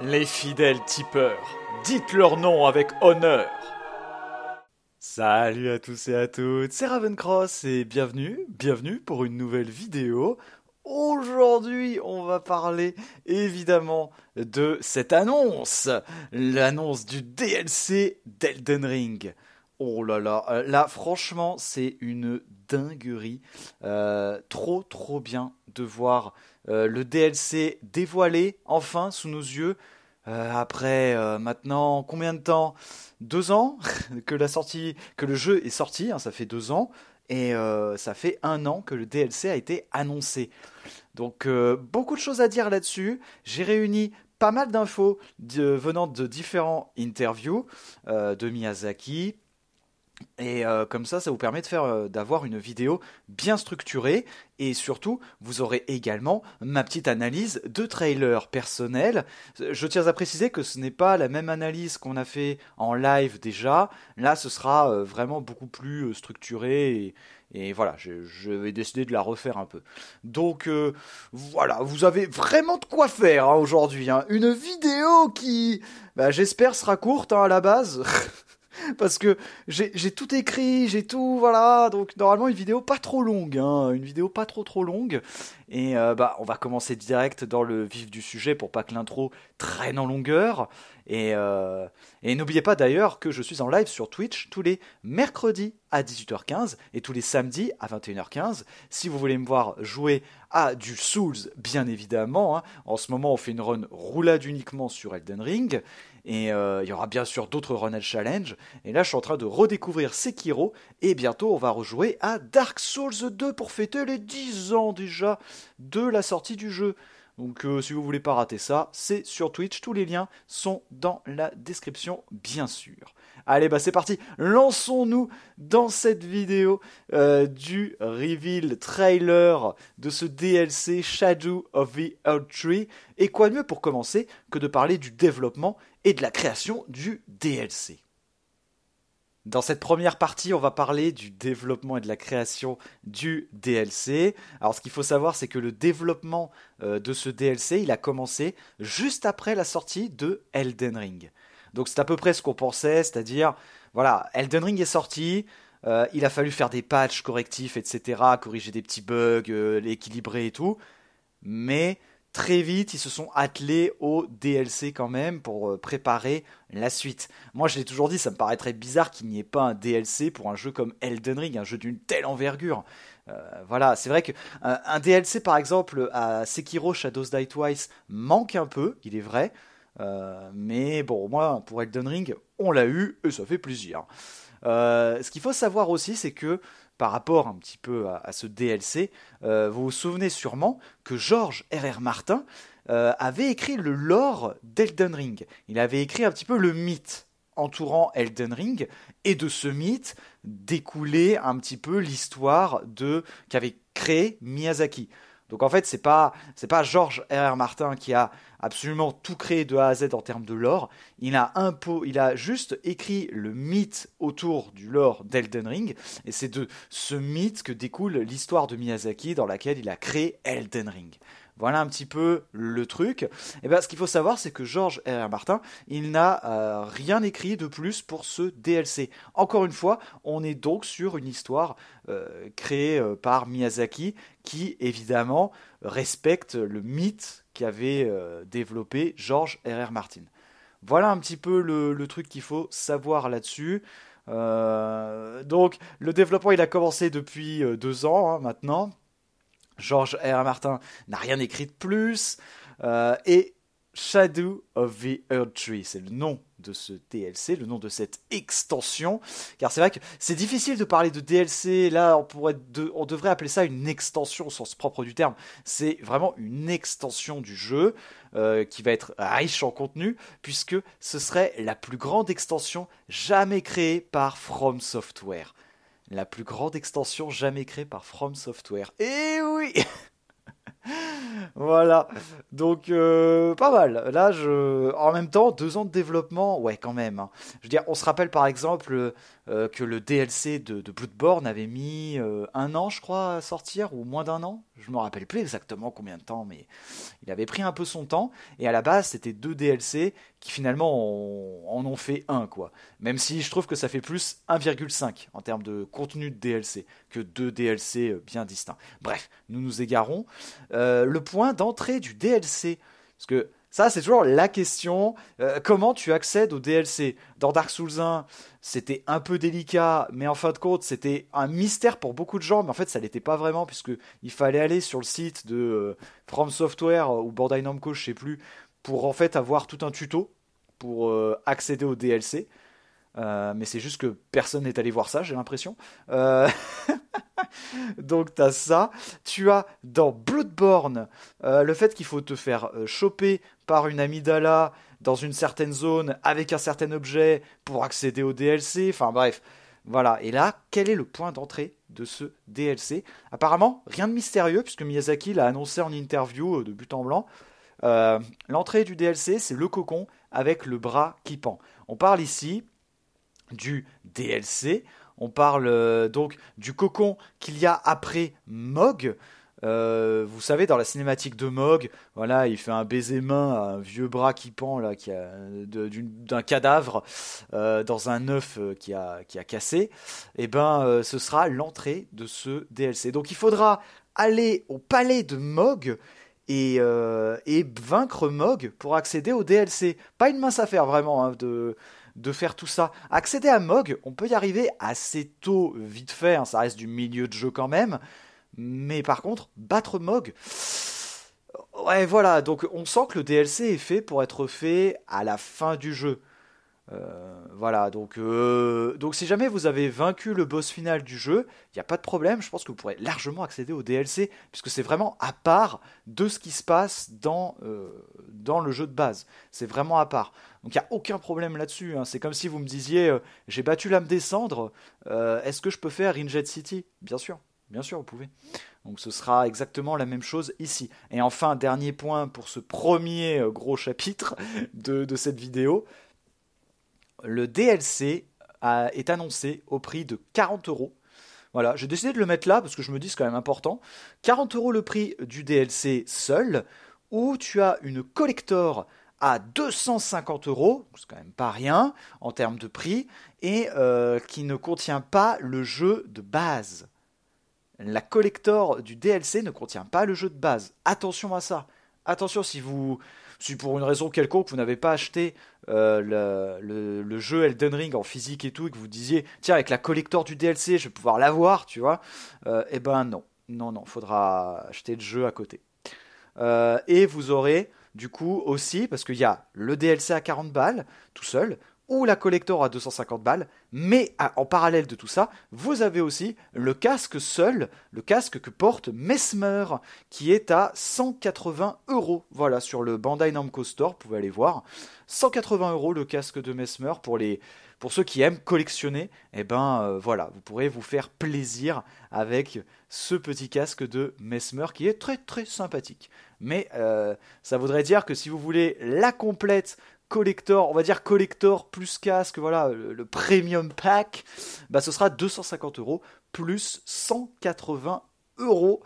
Les fidèles tipeurs, dites leur nom avec honneur. Salut à tous et à toutes, c'est Ravencross et bienvenue, bienvenue pour une nouvelle vidéo. Aujourd'hui, on va parler évidemment de cette annonce, l'annonce du DLC d'Elden Ring. Oh là là, euh, là franchement c'est une dinguerie. Euh, trop trop bien de voir euh, le DLC dévoilé enfin sous nos yeux. après maintenant combien de temps Deux ans que la sortie, que le jeu est sorti, hein, ça fait deux ans. Et ça fait un an que le DLC a été annoncé. Donc beaucoup de choses à dire là-dessus. J'ai réuni pas mal d'infos venant de différents interviews de Miyazaki, et euh, comme ça, ça vous permet de faire, euh, d'avoir une vidéo bien structurée. Et surtout, vous aurez également ma petite analyse de trailer personnel. Je tiens à préciser que ce n'est pas la même analyse qu'on a fait en live déjà. Là, ce sera euh, vraiment beaucoup plus structuré et, voilà, je, vais décider de la refaire un peu. Donc voilà, vous avez vraiment de quoi faire hein, aujourd'hui. Hein. Une vidéo qui, bah, j'espère, sera courte hein, à la base. parce que j'ai tout écrit, j'ai tout, voilà. Donc normalement une vidéo pas trop longue, hein. une vidéo pas trop trop longue. Et euh, bah on va commencer direct dans le vif du sujet pour pas que l'intro traîne en longueur. Et, euh, n'oubliez pas d'ailleurs que je suis en live sur Twitch tous les mercredis à 18h15 et tous les samedis à 21h15. Si vous voulez me voir jouer à du Souls, bien évidemment. Hein. En ce moment, on fait une run roulade uniquement sur Elden Ring. Et euh, il y aura bien sûr d'autres Ronald Challenge. Et là, je suis en train de redécouvrir Sekiro. Et bientôt, on va rejouer à Dark Souls 2 pour fêter les 10 ans déjà de la sortie du jeu. Donc euh, si vous voulez pas rater ça, c'est sur Twitch, tous les liens sont dans la description bien sûr. Allez bah c'est parti, lançons-nous dans cette vidéo euh, du reveal trailer de ce DLC Shadow of the Old Et quoi de mieux pour commencer que de parler du développement de la création du DLC. Dans cette première partie, on va parler du développement et de la création du DLC. Alors ce qu'il faut savoir, c'est que le développement euh, de ce DLC, il a commencé juste après la sortie de Elden Ring. Donc c'est à peu près ce qu'on pensait, c'est-à-dire, voilà, Elden Ring est sorti, euh, il a fallu faire des patchs correctifs, etc., corriger des petits bugs, euh, l'équilibrer et tout. Mais très vite, ils se sont attelés au DLC quand même pour euh, préparer la suite. Moi, je l'ai toujours dit, ça me paraîtrait bizarre qu'il n'y ait pas un DLC pour un jeu comme Elden Ring, un jeu d'une telle envergure. Euh, voilà, c'est vrai que euh, un DLC par exemple à Sekiro Shadows Die Twice manque un peu, il est vrai, mais bon, au pour Elden Ring, on l'a eu et ça fait plaisir. ce qu'il faut savoir aussi, c'est que par rapport un petit peu à, ce DLC, euh, vous vous souvenez sûrement que George R.R. Martin euh, avait écrit le lore d'Elden Ring. Il avait écrit un petit peu le mythe entourant Elden Ring et de ce mythe découlait un petit peu l'histoire de qu'avait créé Miyazaki. Donc en fait, c'est pas c'est pas George R.R. Martin qui a absolument tout créé de A à Z en termes de lore. Il a, il a juste écrit le mythe autour du lore d'Elden Ring, et c'est de ce mythe que découle l'histoire de Miyazaki dans laquelle il a créé Elden Ring. Voilà un petit peu le truc. Et eh bien, ce qu'il faut savoir, c'est que George R.R. Martin, il n'a euh, rien écrit de plus pour ce DLC. Encore une fois, on est donc sur une histoire euh, créée euh, par Miyazaki qui, évidemment, respecte le mythe qu'avait développé George R.R. Martin. Voilà un petit peu le, truc qu'il faut savoir là-dessus. donc, le développement, il a commencé depuis deux ans hein, maintenant. George R. Martin n'a rien écrit de plus. Euh, et Shadow of the Earth Tree, c'est le nom de ce DLC, le nom de cette extension. Car c'est vrai que c'est difficile de parler de DLC. Là, on, devrait appeler ça une extension au sens propre du terme. C'est vraiment une extension du jeu euh, qui va être riche en contenu, puisque ce serait la plus grande extension jamais créée par From Software la plus grande extension jamais créée par From Software. Et eh oui Voilà, donc euh, pas mal. Là, je... en même temps, deux ans de développement, ouais, quand même. Hein. Je veux dire, on se rappelle par exemple euh, que le DLC de, Bloodborne avait mis euh, un an, je crois, à sortir, ou moins d'un an. Je me rappelle plus exactement combien de temps, mais il avait pris un peu son temps. Et à la base, c'était deux DLC qui finalement en ont fait un, quoi. Même si je trouve que ça fait plus 1,5 en termes de contenu de DLC que deux DLC euh, bien distincts. Bref, nous nous égarons. Euh, le point d'entrée du DLC, parce que ça, c'est toujours la question. Euh, comment tu accèdes au DLC Dans Dark Souls 1, c'était un peu délicat, mais en fin de compte, c'était un mystère pour beaucoup de gens, mais en fait, ça ne l'était pas vraiment, puisqu'il fallait aller sur le site de From Software ou Bandai Namco, je sais plus, pour en fait avoir tout un tuto pour euh, accéder au DLC. Euh, mais c'est juste que personne n'est allé voir ça, j'ai l'impression. Euh, donc t'as ça. Tu as dans Bloodborne le fait qu'il faut te faire choper par une amidala dans une certaine zone avec un certain objet pour accéder au DLC. Enfin bref, voilà. Et là, quel est le point d'entrée de ce DLC Apparemment, rien de mystérieux puisque Miyazaki l'a annoncé en interview de but en blanc. Euh, l'entrée du DLC, c'est le cocon avec le bras qui pend. On parle ici du DLC, on parle euh, donc du cocon qu'il y a après Mog. Euh, vous savez, dans la cinématique de Mog, voilà, il fait un baiser main à un vieux bras qui pend là, qui d'un cadavre dans un œuf qui, a, qui a cassé. Et eh ben, ce sera l'entrée de ce DLC. Donc, il faudra aller au palais de Mog euh, et, vaincre Mog pour accéder au DLC. Pas une mince affaire vraiment hein, de, de faire tout ça. Accéder à Mog, on peut y arriver assez tôt, vite fait, hein, ça reste du milieu de jeu quand même. Mais par contre, battre Mog... Ouais voilà, donc on sent que le DLC est fait pour être fait à la fin du jeu. Euh, voilà, donc, euh, donc si jamais vous avez vaincu le boss final du jeu, il n'y a pas de problème, je pense que vous pourrez largement accéder au DLC, puisque c'est vraiment à part de ce qui se passe dans, euh, dans le jeu de base. C'est vraiment à part. Donc il n'y a aucun problème là-dessus. Hein. C'est comme si vous me disiez, j'ai battu l'âme des cendres, est-ce que je peux faire Injet City Bien sûr, bien sûr, vous pouvez. Donc ce sera exactement la même chose ici. Et enfin, dernier point pour ce premier gros chapitre de cette vidéo le DLC est annoncé au prix de 40 euros. Voilà, j'ai décidé de le mettre là parce que je me dis c'est quand même important. 40 euros le prix du DLC seul, où tu as une collector à 250 euros, c'est quand même pas rien en termes de prix, et euh, qui ne contient pas le jeu de base. La collector du DLC ne contient pas le jeu de base. Attention à ça. Attention si vous si pour une raison quelconque vous n'avez pas acheté euh, le, jeu Elden Ring en physique et tout, et que vous disiez, tiens, avec la collector du DLC, je vais pouvoir l'avoir, tu vois, euh, eh ben non, non, non, faudra acheter le jeu à côté. Euh, et vous aurez, du coup, aussi, parce qu'il y a le DLC à 40 balles, tout seul, ou la collector à 250 balles, mais en parallèle de tout ça, vous avez aussi le casque seul, le casque que porte Mesmer, qui est à 180 euros. Voilà, sur le Bandai Namco Store, vous pouvez aller voir. 180 euros le casque de Mesmer pour les, pour ceux qui aiment collectionner, et eh ben euh, voilà, vous pourrez vous faire plaisir avec ce petit casque de Mesmer qui est très très sympathique. Mais euh, ça voudrait dire que si vous voulez la complète collector, on va dire collector plus casque, voilà, le, premium pack, bah ce sera 250 euros plus 180 euros.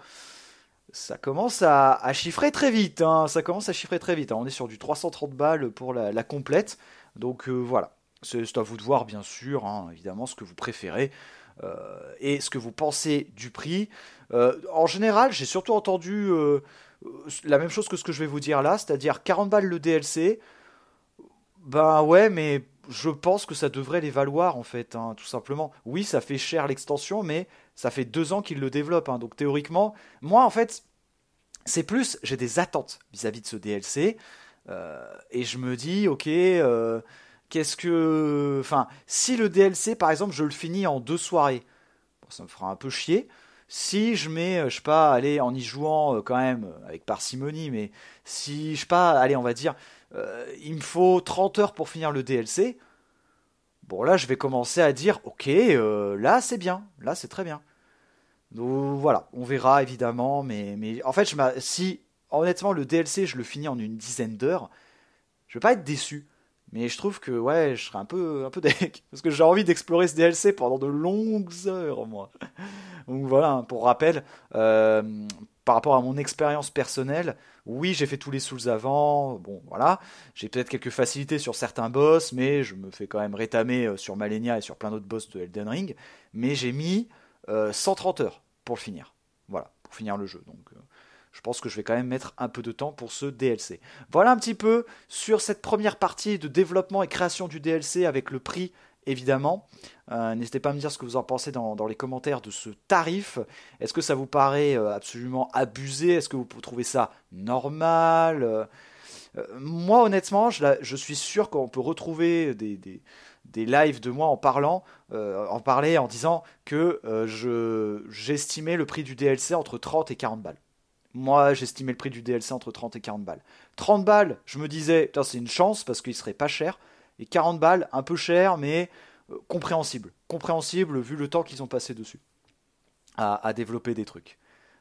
Ça commence à, chiffrer très vite, hein, ça commence à chiffrer très vite. Hein. On est sur du 330 balles pour la, complète, donc euh, voilà. C'est à vous de voir, bien sûr, hein, évidemment, ce que vous préférez. Euh, et ce que vous pensez du prix. Euh, en général, j'ai surtout entendu la même chose que ce que je vais vous dire là, c'est-à-dire 40 balles le DLC, ben ouais, mais je pense que ça devrait les valoir en fait, hein, tout simplement. Oui, ça fait cher l'extension, mais ça fait deux ans qu'ils le développent, hein. donc théoriquement, moi en fait, c'est plus, j'ai des attentes vis-à-vis de ce DLC, euh, et je me dis, ok, euh, qu'est-ce que, enfin, si le DLC par exemple, je le finis en deux soirées, ça me fera un peu chier. Si je mets, euh, je sais pas, allez, en y jouant quand même avec parcimonie, mais si je sais pas, allez, on va dire euh, il me faut 30 heures pour finir le DLC, bon là je vais commencer à dire ok, euh, là c'est bien, là c'est très bien. Donc voilà, on verra évidemment, mais, en fait si honnêtement le DLC je le finis en une dizaine d'heures, je vais pas être déçu. Mais je trouve que ouais, je serais un peu un peu deck parce que j'ai envie d'explorer ce DLC pendant de longues heures moi. Donc voilà, hein, pour rappel, euh, par rapport à mon expérience personnelle, oui, j'ai fait tous les souls avant, bon voilà, j'ai peut-être quelques facilités sur certains boss, mais je me fais quand même rétamer euh, sur Malenia et sur plein d'autres boss de Elden Ring, mais j'ai mis 130 euh, heures pour le finir. Voilà, pour finir le jeu. Donc euh, je pense que je vais quand même mettre un peu de temps pour ce DLC. Voilà un petit peu sur cette première partie de développement et création du DLC avec le prix évidemment. Euh, n'hésitez pas à me dire ce que vous en pensez dans, les commentaires de ce tarif. Est-ce que ça vous paraît euh, absolument abusé Est-ce que vous trouvez ça normal euh, Moi, honnêtement, je, suis sûr qu'on peut retrouver des, des, des, lives de moi en parlant, en parler, en disant que je j'estimais le prix du DLC entre 30 et 40 balles. Moi, j'estimais le prix du DLC entre 30 et 40 balles. 30 balles, je me disais, c'est une chance parce qu'il serait pas cher. Et 40 balles, un peu cher, mais euh, compréhensible. Compréhensible vu le temps qu'ils ont passé dessus à, développer des trucs.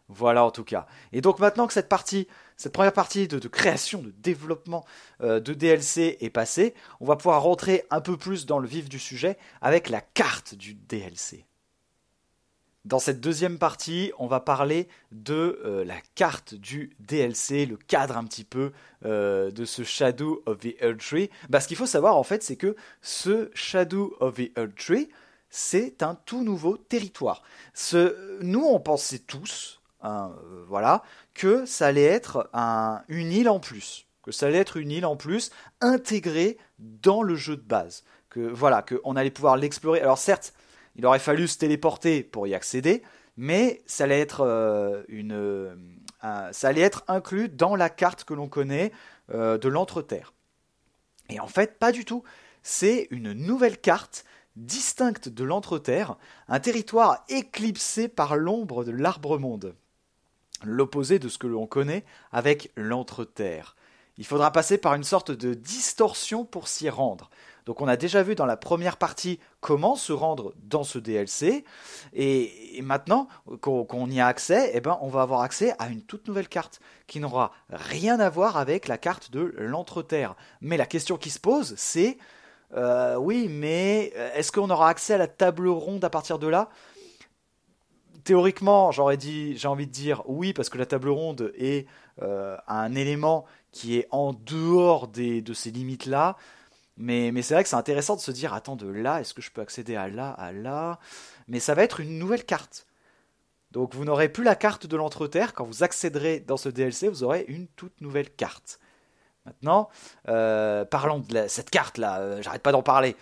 Voilà en tout cas. Et donc maintenant que cette partie, cette première partie de, création, de développement euh, de DLC est passée, on va pouvoir rentrer un peu plus dans le vif du sujet avec la carte du DLC. Dans cette deuxième partie, on va parler de euh, la carte du DLC, le cadre un petit peu euh, de ce Shadow of the Earth Tree. Bah, ce qu'il faut savoir en fait, c'est que ce Shadow of the Earth Tree, c'est un tout nouveau territoire. Ce, nous, on pensait tous, hein, euh, voilà, que ça allait être une île en plus, que ça allait être une île en plus intégrée dans le jeu de base. Que voilà, qu'on allait pouvoir l'explorer. Alors certes, il aurait fallu se téléporter pour y accéder, mais ça allait être, euh, euh, ça allait être inclus dans la carte que l'on connaît euh, de l'entre-terre. Et en fait, pas du tout. C'est une nouvelle carte distincte de l'entre-terre, un territoire éclipsé par l'ombre de l'arbre-monde. L'opposé de ce que l'on connaît avec l'entre-terre. Il faudra passer par une sorte de distorsion pour s'y rendre. Donc on a déjà vu dans la première partie comment se rendre dans ce DLC. Et, maintenant qu'on y a accès, eh ben, on va avoir accès à une toute nouvelle carte qui n'aura rien à voir avec la carte de lentre Mais la question qui se pose, c'est... Euh, oui, mais euh, est-ce qu'on aura accès à la table ronde à partir de là Théoriquement, j'aurais dit, j'ai envie de dire oui parce que la table ronde est euh, un élément qui est en dehors de ces limites là. Mais, c'est vrai que c'est intéressant de se dire, attends, de là, est-ce que je peux accéder à là, à là Mais ça va être une nouvelle carte. Donc vous n'aurez plus la carte de l'entre-terre. Quand vous accéderez dans ce DLC, vous aurez une toute nouvelle carte. Maintenant, euh, parlons de cette carte-là, euh, j'arrête pas d'en parler.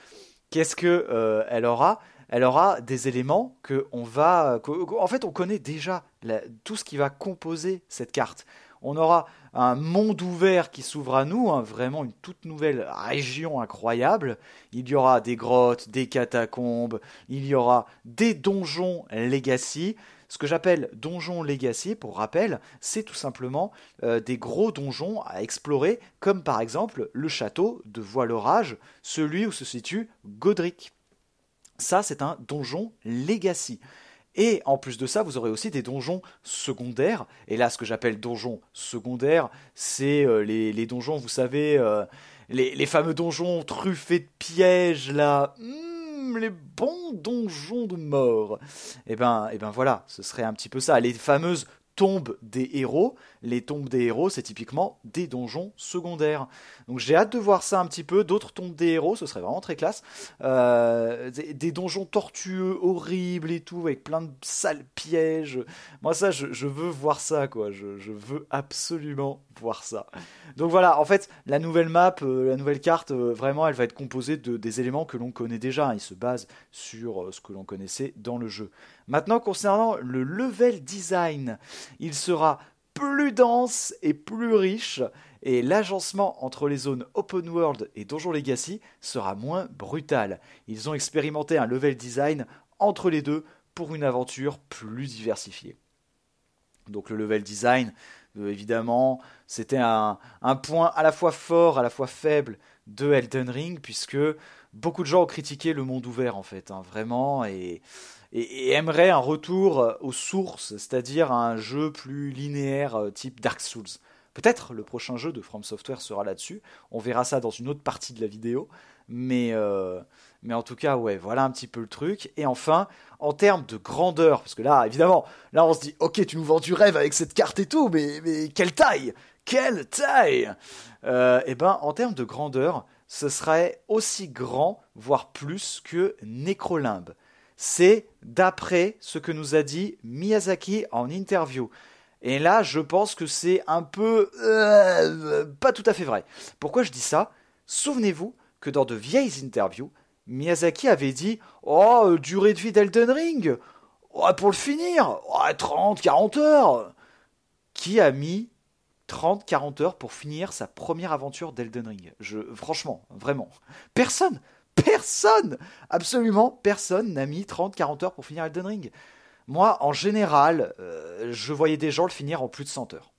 Qu'est-ce que euh, elle aura Elle aura des éléments que on va... en fait, on connaît déjà tout ce qui va composer cette carte. On aura un monde ouvert qui s'ouvre à nous, hein, vraiment une toute nouvelle région incroyable. Il y aura des grottes, des catacombes, il y aura des donjons legacy. Ce que j'appelle donjons legacy, pour rappel, c'est tout simplement euh, des gros donjons à explorer, comme par exemple le château de Voileurage, celui où se situe Godric. Ça, c'est un donjon legacy. Et en plus de ça, vous aurez aussi des donjons secondaires. Et là, ce que j'appelle donjons secondaires, c'est euh, les, les, donjons, vous savez, euh, les, les, fameux donjons truffés de pièges, là. Hmm, les bons donjons de mort. Et eh ben, et eh ben voilà, ce serait un petit peu ça. Les fameuses tombes des héros. Les tombes des héros, c'est typiquement des donjons secondaires. Donc j'ai hâte de voir ça un petit peu. D'autres tombes des héros, ce serait vraiment très classe. Euh, des, donjons tortueux, horribles et tout, avec plein de sales pièges. Moi, ça, je, veux voir ça, quoi. Je, veux absolument voir ça. Donc voilà, en fait, la nouvelle map, euh, la nouvelle carte, euh, vraiment, elle va être composée de, des éléments que l'on connaît déjà. Ils se basent sur ce que l'on connaissait dans le jeu. Maintenant, concernant le level design, il sera plus dense et plus riche, et l'agencement entre les zones Open World et Donjon Legacy sera moins brutal. Ils ont expérimenté un level design entre les deux pour une aventure plus diversifiée. Donc le level design, euh, évidemment, c'était un, point à la fois fort, à la fois faible de Elden Ring, puisque beaucoup de gens ont critiqué le monde ouvert en fait, hein, vraiment, et et, aimerait un retour euh, aux sources, c'est-à-dire un jeu plus linéaire euh, type Dark Souls. Peut-être le prochain jeu de From Software sera là-dessus. On verra ça dans une autre partie de la vidéo. Euh, mais, en tout cas, ouais, voilà un petit peu le truc. Et enfin, en termes de grandeur, parce que là, évidemment, là on se dit, ok, tu nous vends du rêve avec cette carte et tout, mais, quelle taille Quelle taille Eh ben, en termes de grandeur, ce serait aussi grand, voire plus, que Necrolimbe c'est d'après ce que nous a dit Miyazaki en interview. Et là, je pense que c'est un peu euh, pas tout à fait vrai. Pourquoi je dis ça Souvenez-vous que dans de vieilles interviews, Miyazaki avait dit Oh, euh, durée de vie d'Elden Ring oh, Pour le finir 30, 40 heures Qui a mis 30, 40 heures pour finir sa première aventure d'Elden Ring je, Franchement, vraiment. Personne personne, absolument personne n'a mis 30-40 heures pour finir Elden Ring. Moi, en général, euh, je voyais des gens le finir en plus de 100 heures.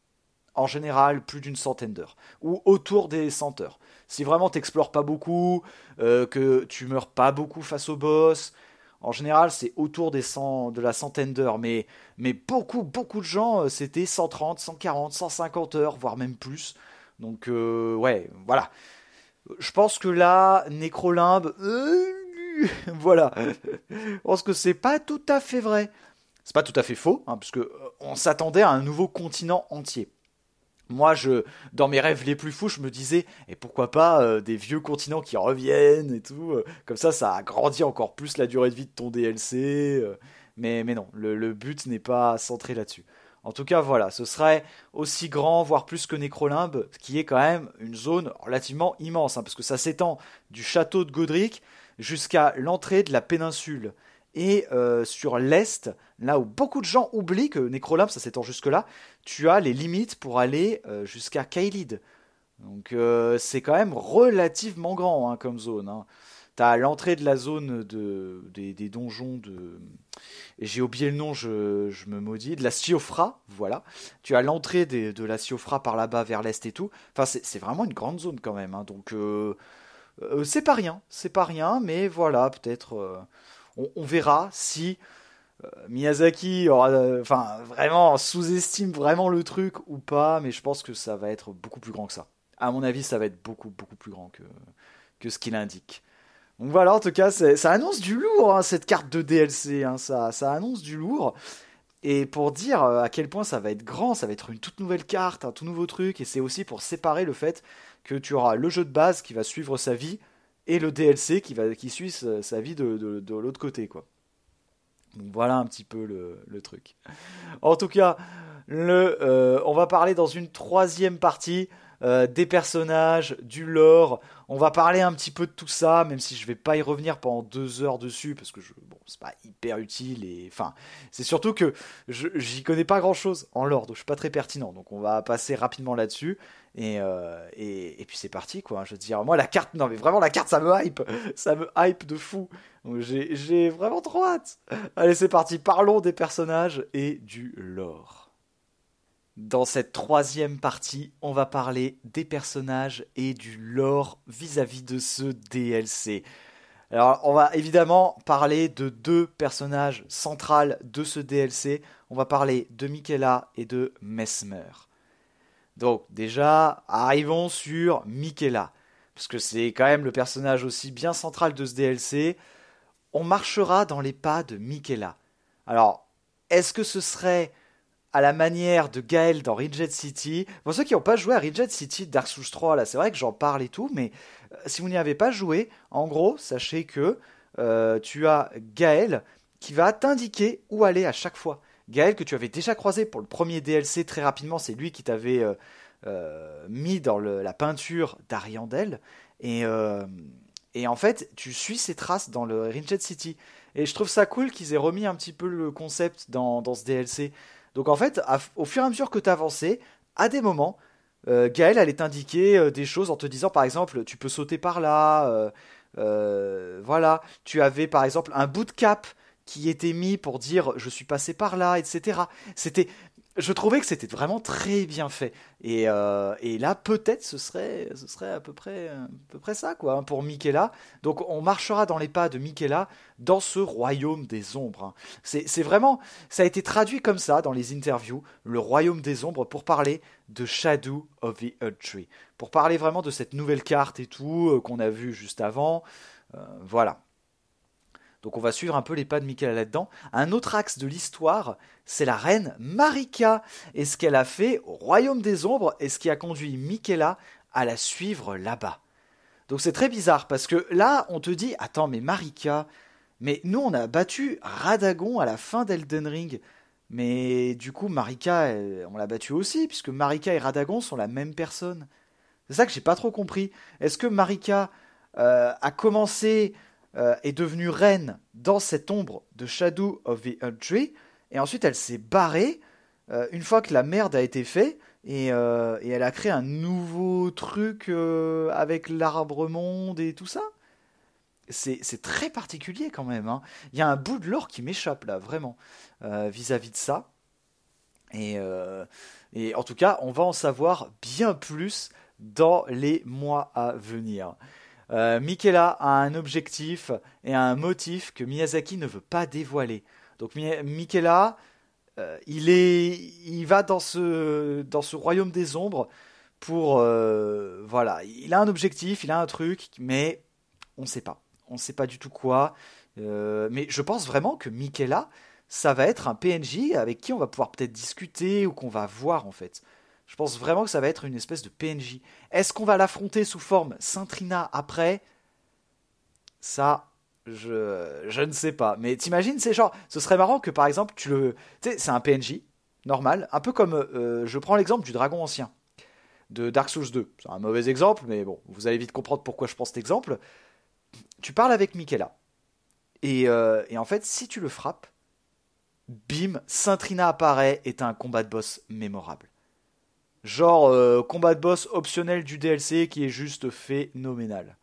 En général, plus d'une centaine d'heures. Ou autour des 100 heures. Si vraiment t'explores pas beaucoup, euh, que tu meurs pas beaucoup face au boss, en général, c'est autour des 100, de la centaine d'heures, mais, mais beaucoup, beaucoup de gens, euh, c'était 130, 140, 150 heures, voire même plus. Donc, ouais, voilà. Je pense que là, Nécrolimbe, euh, voilà. Je pense que c'est pas tout à fait vrai. C'est pas tout à fait faux, parce hein, puisque euh, on s'attendait à un nouveau continent entier. Moi, je, dans mes rêves les plus fous, je me disais, et pourquoi pas euh, des vieux continents qui reviennent et tout. comme ça, ça agrandit encore plus la durée de vie de ton DLC. mais, mais non, le but n'est pas centré là-dessus. En tout cas, voilà, ce serait aussi grand, voire plus que ce qui est quand même une zone relativement immense, hein, parce que ça s'étend du château de Godric jusqu'à l'entrée de la péninsule. Et euh, sur l'est, là où beaucoup de gens oublient que Nécrolimbe, ça s'étend jusque-là, tu as les limites pour aller euh, jusqu'à Kaelid. Donc euh, c'est quand même relativement grand hein, comme zone. Hein tu as l'entrée de la zone de, des, donjons de. J'ai oublié le nom, je, me maudis. De la Siofra, voilà. Tu as l'entrée de la Siofra par là-bas vers l'est et tout. Enfin, c'est vraiment une grande zone quand même. Hein. donc, euh, euh, c'est pas rien. C'est pas rien, mais voilà, peut-être. Euh, on, verra si. Miyazaki aura, enfin, vraiment sous-estime vraiment le truc ou pas, mais je pense que ça va être beaucoup plus grand que ça. À mon avis, ça va être beaucoup beaucoup plus grand que, que ce qu'il indique. Donc voilà, en tout cas, ça annonce du lourd, hein, cette carte de DLC. Hein, ça, ça annonce du lourd. Et pour dire euh, à quel point ça va être grand, ça va être une toute nouvelle carte, un tout nouveau truc. Et c'est aussi pour séparer le fait que tu auras le jeu de base qui va suivre sa vie et le DLC qui, va, qui suit sa vie de, de, l'autre côté, quoi. Donc voilà un petit peu le, le truc. En tout cas, le, euh, on va parler dans une troisième partie euh, des personnages, du lore. On va parler un petit peu de tout ça, même si je vais pas y revenir pendant deux heures dessus, parce que je, bon, c'est pas hyper utile et, enfin, c'est surtout que j'y connais pas grand chose en lore, donc je suis pas très pertinent. Donc on va passer rapidement là-dessus. Et, euh, et, et, puis c'est parti quoi. Hein. Je veux dire, moi la carte, non mais vraiment la carte ça me hype, ça me hype de fou. J'ai vraiment trop hâte. Allez, c'est parti, parlons des personnages et du lore. Dans cette troisième partie, on va parler des personnages et du lore vis-à-vis de ce DLC. Alors, on va évidemment parler de deux personnages centrales de ce DLC. On va parler de Michaela et de Mesmer. Donc, déjà, arrivons sur Michaela, parce que c'est quand même le personnage aussi bien central de ce DLC. On marchera dans les pas de Michaela. Alors, est-ce que ce serait à la manière de Gaël dans Ridget City. Pour ceux qui n'ont pas joué à Ridget City, Dark Souls 3, là, c'est vrai que j'en parle et tout, mais euh, si vous n'y avez pas joué, en gros, sachez que euh, tu as Gaël qui va t'indiquer où aller à chaque fois. Gaël que tu avais déjà croisé pour le premier DLC très rapidement, c'est lui qui t'avait euh, mis dans la peinture d'Ariandel. Et, et en fait, tu suis ses traces dans le Ridget City. Et je trouve ça cool qu'ils aient remis un petit peu le concept dans, dans ce DLC. Donc en fait, au fur et à mesure que tu avançais, à des moments, euh, Gaël allait t'indiquer euh, des choses en te disant par exemple tu peux sauter par là, euh, voilà, tu avais par exemple un bout de cap qui était mis pour dire je suis passé par là, etc. C'était je trouvais que c'était vraiment très bien fait. Euh, et, là, peut-être, ce serait, ce serait à peu près, à peu près ça, quoi, hein, pour Michaela. Donc, on marchera dans les pas de Michaela dans ce royaume des ombres. Hein. C'est vraiment, ça a été traduit comme ça dans les interviews, le royaume des ombres, pour parler de Shadow of the Old Tree, pour parler vraiment de cette nouvelle carte et tout euh, qu'on a vu juste avant. Euh, voilà. Donc on va suivre un peu les pas de Michaela là-dedans. Un autre axe de l'histoire, c'est la reine Marika et ce qu'elle a fait au royaume des ombres et ce qui a conduit Michaela à la suivre là-bas. Donc c'est très bizarre parce que là, on te dit attends mais Marika, mais nous on a battu Radagon à la fin d'Elden Ring. Mais du coup, Marika, on l'a battue aussi, puisque Marika et Radagon sont la même personne. C'est ça que j'ai pas trop compris. Est-ce que Marika euh, a commencé euh, est devenue reine dans cette ombre de Shadow of the Hunt et ensuite elle s'est barrée euh, une fois que la merde a été faite, et, euh, elle a créé un nouveau truc avec l'arbre monde et tout ça. C'est très particulier quand même. Hein. Il y a un bout de l'or qui m'échappe là, vraiment, vis-à-vis de ça. et en tout cas, on va en savoir bien plus dans les mois à venir. Euh, Michaela a un objectif et un motif que Miyazaki ne veut pas dévoiler. Donc Michaela, euh, il, est, il va dans ce, dans ce royaume des ombres pour... Euh, voilà, il a un objectif, il a un truc, mais on ne sait pas. On ne sait pas du tout quoi. Euh, mais je pense vraiment que Michaela, ça va être un PNJ avec qui on va pouvoir peut-être discuter ou qu'on va voir en fait. Je pense vraiment que ça va être une espèce de PNJ. Est-ce qu'on va l'affronter sous forme Sintrina après Ça, je, je ne sais pas. Mais t'imagines, c'est genre, ce serait marrant que par exemple, tu le. Tu sais, c'est un PNJ, normal, un peu comme. Euh, je prends l'exemple du dragon ancien, de Dark Souls 2. C'est un mauvais exemple, mais bon, vous allez vite comprendre pourquoi je prends cet exemple. Tu parles avec Michaela. Et, euh, en fait, si tu le frappes, bim, Sintrina apparaît et t'as un combat de boss mémorable. Genre euh, combat de boss optionnel du DLC qui est juste phénoménal.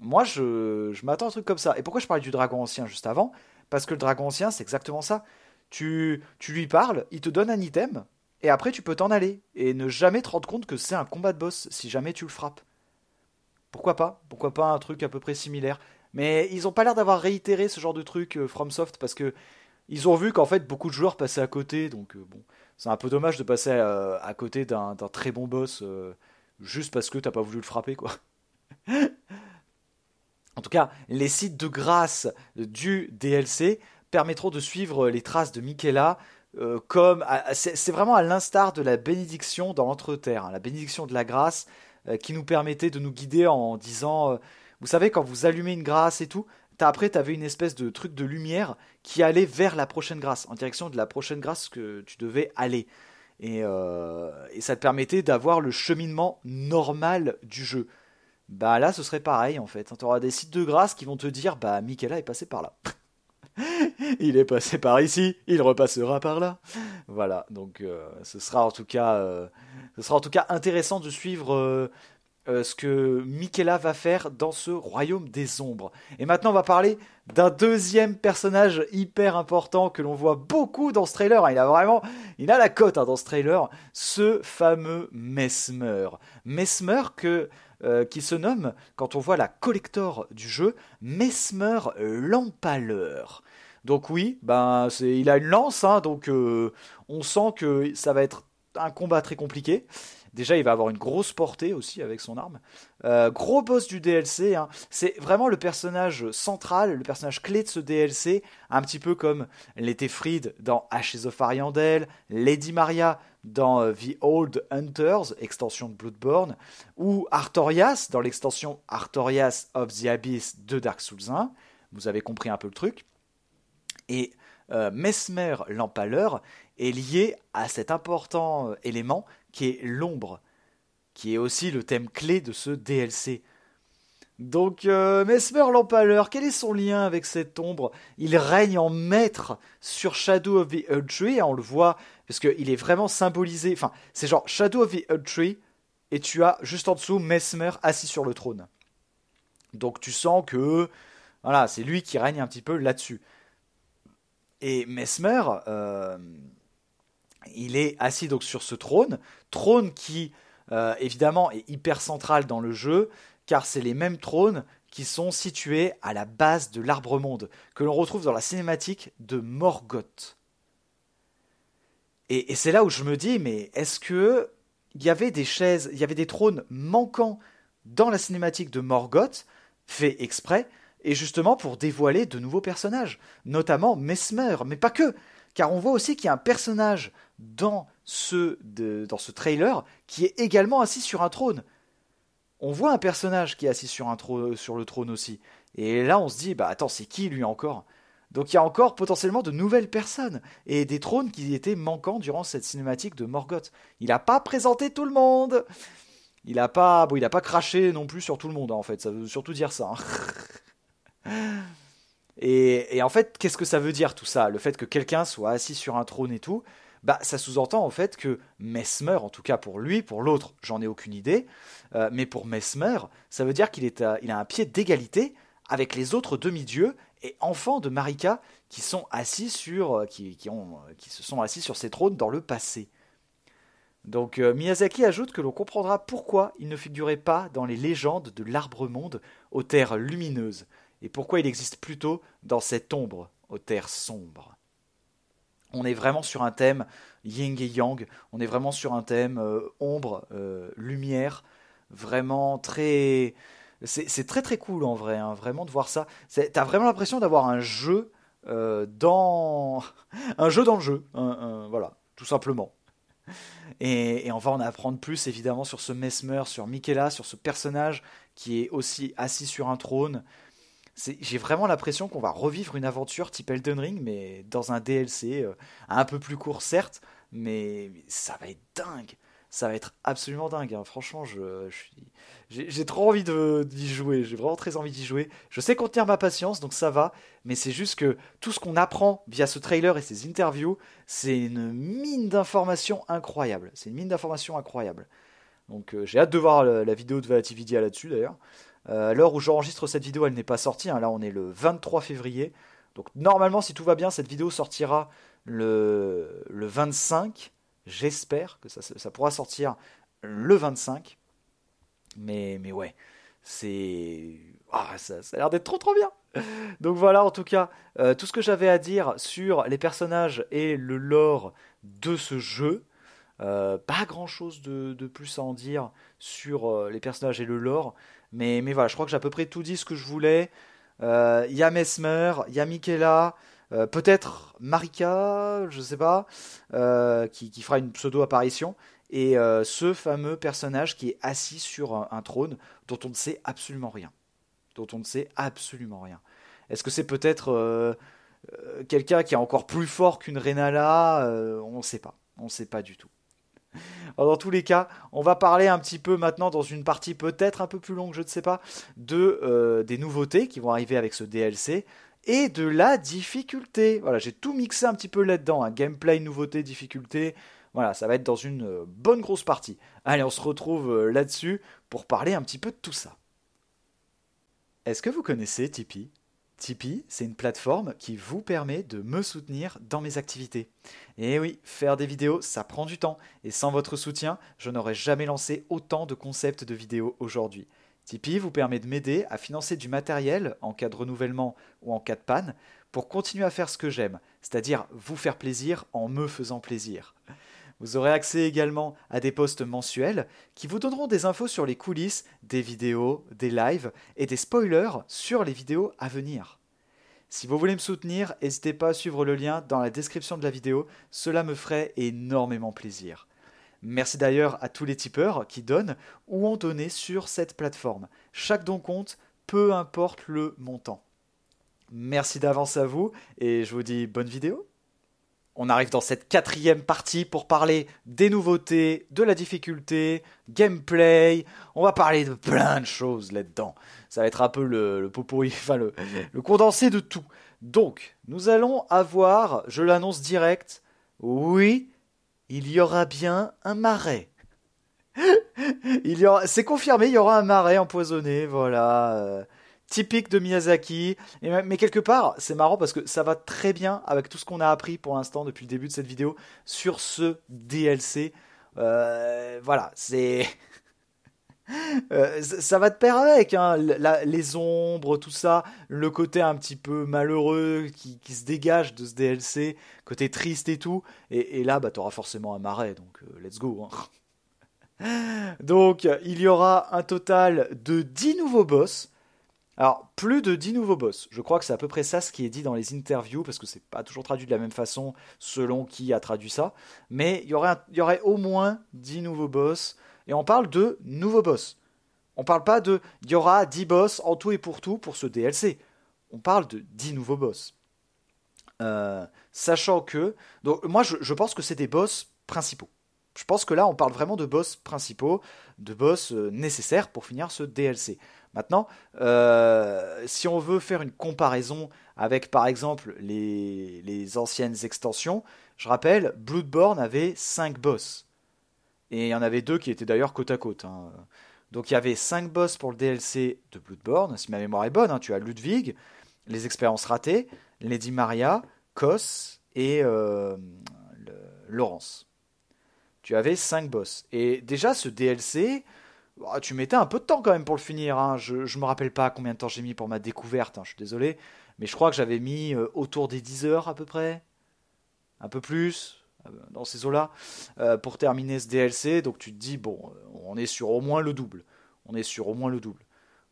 Moi, je, m'attends à un truc comme ça. Et pourquoi je parlais du dragon ancien juste avant Parce que le dragon ancien, c'est exactement ça. Tu, tu lui parles, il te donne un item, et après tu peux t'en aller. Et ne jamais te rendre compte que c'est un combat de boss si jamais tu le frappes. Pourquoi pas Pourquoi pas un truc à peu près similaire Mais ils n'ont pas l'air d'avoir réitéré ce genre de truc euh, FromSoft parce que ils ont vu qu'en fait beaucoup de joueurs passaient à côté, donc euh, bon c'est un peu dommage de passer euh, à, côté d'un très bon boss euh, juste parce que t'as pas voulu le frapper, quoi. en tout cas, les sites de grâce du DLC permettront de suivre les traces de Michaela. Euh, comme c'est vraiment à l'instar de la bénédiction dans l'entreterre, terre hein, la bénédiction de la grâce qui nous permettait de nous guider en disant, vous savez quand vous allumez une grâce et tout, après, tu avais une espèce de truc de lumière qui allait vers la prochaine grâce, en direction de la prochaine grâce que tu devais aller. Et, euh, ça te permettait d'avoir le cheminement normal du jeu. Bah là, ce serait pareil en fait. Tu auras des sites de grâce qui vont te dire Bah, Michaela est passé par là. il est passé par ici, il repassera par là. Voilà, donc euh, ce, sera en tout cas, euh, ce sera en tout cas intéressant de suivre euh, ce que michela va faire dans ce royaume des ombres. Et maintenant, on va parler d'un deuxième personnage hyper important que l'on voit beaucoup dans ce trailer. Il a vraiment, il a la cote hein, dans ce trailer. Ce fameux Mesmer. Mesmer euh, qui se nomme, quand on voit la collector du jeu, Mesmer l'Empaleur. Donc oui, ben il a une lance, hein, donc euh, on sent que ça va être un combat très compliqué. Déjà, il va avoir une grosse portée aussi avec son arme. Euh, gros boss du DLC. Hein. C'est vraiment le personnage central, le personnage clé de ce DLC. Un petit peu comme l'était Fried dans Ashes of Ariandel, Lady Maria dans euh, The Old Hunters, extension de Bloodborne, ou Artorias dans l'extension Artorias of the Abyss de Dark Souls 1. Vous avez compris un peu le truc. Et euh, Mesmer l'empaleur est lié à cet important élément qui est l'ombre, qui est aussi le thème clé de ce DLC. Donc euh, Mesmer l'Empaleur, quel est son lien avec cette ombre Il règne en maître sur Shadow of the Tree, on le voit, parce qu'il est vraiment symbolisé, enfin c'est genre Shadow of the Tree, et tu as juste en dessous Mesmer assis sur le trône. Donc tu sens que voilà, c'est lui qui règne un petit peu là-dessus. Et Mesmer, euh, il est assis donc sur ce trône, trône qui euh, évidemment est hyper central dans le jeu, car c'est les mêmes trônes qui sont situés à la base de l'arbre monde, que l'on retrouve dans la cinématique de Morgoth. Et, c'est là où je me dis, mais est-ce que il y avait des chaises, il y avait des trônes manquants dans la cinématique de Morgoth, fait exprès, et justement pour dévoiler de nouveaux personnages, notamment Mesmer, mais pas que car on voit aussi qu'il y a un personnage dans ce, dans ce trailer qui est également assis sur un trône. On voit un personnage qui est assis sur, un sur le trône aussi. Et là, on se dit, bah attends, c'est qui lui encore donc il y a encore potentiellement de nouvelles personnes et des trônes qui étaient manquants durant cette cinématique de Morgoth. Il n'a pas présenté tout le monde. Il n'a pas, bon, il pas craché non plus sur tout le monde hein, en fait. Ça veut surtout dire ça. Hein. Et, en fait, qu'est-ce que ça veut dire tout ça Le fait que quelqu'un soit assis sur un trône et tout, bah, ça sous-entend en fait que Mesmer, en tout cas pour lui, pour l'autre, j'en ai aucune idée, euh, mais pour Mesmer, ça veut dire qu'il est il a un pied d'égalité avec les autres demi-dieux et enfants de Marika qui sont assis sur, euh, euh, qui, se sont assis sur ces trônes dans le passé. Donc Miyazaki ajoute que l'on comprendra pourquoi il ne figurait pas dans les légendes de l'arbre monde aux terres lumineuses, et pourquoi il existe plutôt dans cette ombre aux terres sombres. On est vraiment sur un thème yin et yang, on est vraiment sur un thème euh, ombre, euh, lumière, vraiment très... C'est très très cool en vrai, hein, vraiment de voir ça. T'as vraiment l'impression d'avoir un jeu euh, dans... un jeu dans le jeu, voilà, tout simplement. Et, et, on va apprendre plus évidemment sur ce Mesmer, sur Michaela, sur ce personnage qui est aussi assis sur un trône, j'ai vraiment l'impression qu'on va revivre une aventure type Elden Ring, mais dans un DLC euh, un peu plus court, certes, mais ça va être dingue. Ça va être absolument dingue. Hein. Franchement, je, j'ai, trop envie d'y jouer. J'ai vraiment très envie d'y jouer. Je sais contenir ma patience, donc ça va. Mais c'est juste que tout ce qu'on apprend via ce trailer et ces interviews, c'est une mine d'informations incroyable. C'est une mine d'informations incroyable. Donc euh, j'ai hâte de voir la, euh, la vidéo de Valatividia là-dessus d'ailleurs à euh, l'heure où j'enregistre cette vidéo, elle n'est pas sortie. Hein. Là, on est le 23 février. Donc, normalement, si tout va bien, cette vidéo sortira le, 25. J'espère que ça, pourra sortir le 25. Mais, mais ouais, c'est. Ah, ça, a l'air d'être trop trop bien! Donc voilà, en tout cas, euh, tout ce que j'avais à dire sur les personnages et le lore de ce jeu. Euh, pas grand chose de, de, plus à en dire sur les personnages et le lore. Mais, mais voilà, je crois que j'ai à peu près tout dit ce que je voulais. Il euh, y a euh, peut-être Marika, je sais pas, euh, qui, qui, fera une pseudo-apparition. Et euh, ce fameux personnage qui est assis sur un, trône dont on ne sait absolument rien. Dont on ne sait absolument rien. Est-ce que c'est peut-être quelqu'un qui est encore plus fort qu'une Renala On ne sait pas. On ne sait pas du tout dans tous les cas, on va parler un petit peu maintenant dans une partie peut-être un peu plus longue, je ne sais pas, de euh, des nouveautés qui vont arriver avec ce DLC et de la difficulté. Voilà, j'ai tout mixé un petit peu là-dedans, un hein. gameplay, nouveauté, difficulté. Voilà, ça va être dans une euh, bonne grosse partie. Allez, on se retrouve euh, là-dessus pour parler un petit peu de tout ça. Est-ce que vous connaissez Tipeee Tipeee, c'est une plateforme qui vous permet de me soutenir dans mes activités. Et oui, faire des vidéos, ça prend du temps, et sans votre soutien, je n'aurais jamais lancé autant de concepts de vidéos aujourd'hui. Tipeee vous permet de m'aider à financer du matériel en cas de renouvellement ou en cas de panne pour continuer à faire ce que j'aime, c'est-à-dire vous faire plaisir en me faisant plaisir. Vous aurez accès également à des posts mensuels qui vous donneront des infos sur les coulisses, des vidéos, des lives et des spoilers sur les vidéos à venir. Si vous voulez me soutenir, n'hésitez pas à suivre le lien dans la description de la vidéo, cela me ferait énormément plaisir. Merci d'ailleurs à tous les tipeurs qui donnent ou ont donné sur cette plateforme. Chaque don compte, peu importe le montant. Merci d'avance à vous et je vous dis bonne vidéo. On arrive dans cette quatrième partie pour parler des nouveautés, de la difficulté, gameplay. On va parler de plein de choses là-dedans. Ça va être un peu le, le enfin le, condensé de tout. Donc, nous allons avoir, je l'annonce direct, oui, il y aura bien un marais. il y aura, c'est confirmé, il y aura un marais empoisonné, voilà. Euh, typique de Miyazaki. mais quelque part, c'est marrant parce que ça va très bien avec tout ce qu'on a appris pour l'instant depuis le début de cette vidéo sur ce DLC. Euh, voilà, c'est... Euh, ça va de pair avec, hein. les ombres, tout ça, le côté un petit peu malheureux qui, se dégage de ce DLC, côté triste et tout. Et, là, bah, t'auras forcément un marais, donc euh, let's go. Hein. Donc, il y aura un total de 10 nouveaux boss, alors, plus de 10 nouveaux boss. Je crois que c'est à peu près ça ce qui est dit dans les interviews, parce que c'est pas toujours traduit de la même façon selon qui a traduit ça. Mais il y aurait, au moins 10 nouveaux boss. Et on parle de nouveaux boss. On parle pas de il y aura 10 boss en tout et pour tout pour ce DLC. On parle de 10 nouveaux boss. Euh, sachant que. Donc, moi, je, je pense que c'est des boss principaux. Je pense que là, on parle vraiment de boss principaux, de boss euh, nécessaires pour finir ce DLC. Maintenant, euh, si on veut faire une comparaison avec par exemple les, anciennes extensions, je rappelle, Bloodborne avait 5 boss. Et il y en avait deux qui étaient d'ailleurs côte à côte. Hein. Donc il y avait 5 boss pour le DLC de Bloodborne, si ma mémoire est bonne. Hein, tu as Ludwig, les expériences ratées, Lady Maria, Kos et euh, Laurence. Tu avais 5 boss. Et déjà, ce DLC, ah, tu mettais un peu de temps quand même pour le finir. Hein. Je ne me rappelle pas combien de temps j'ai mis pour ma découverte, hein, je suis désolé. Mais je crois que j'avais mis euh, autour des 10 heures à peu près. Un peu plus, euh, dans ces eaux-là, euh, pour terminer ce DLC. Donc tu te dis, bon, on est sur au moins le double. On est sur au moins le double.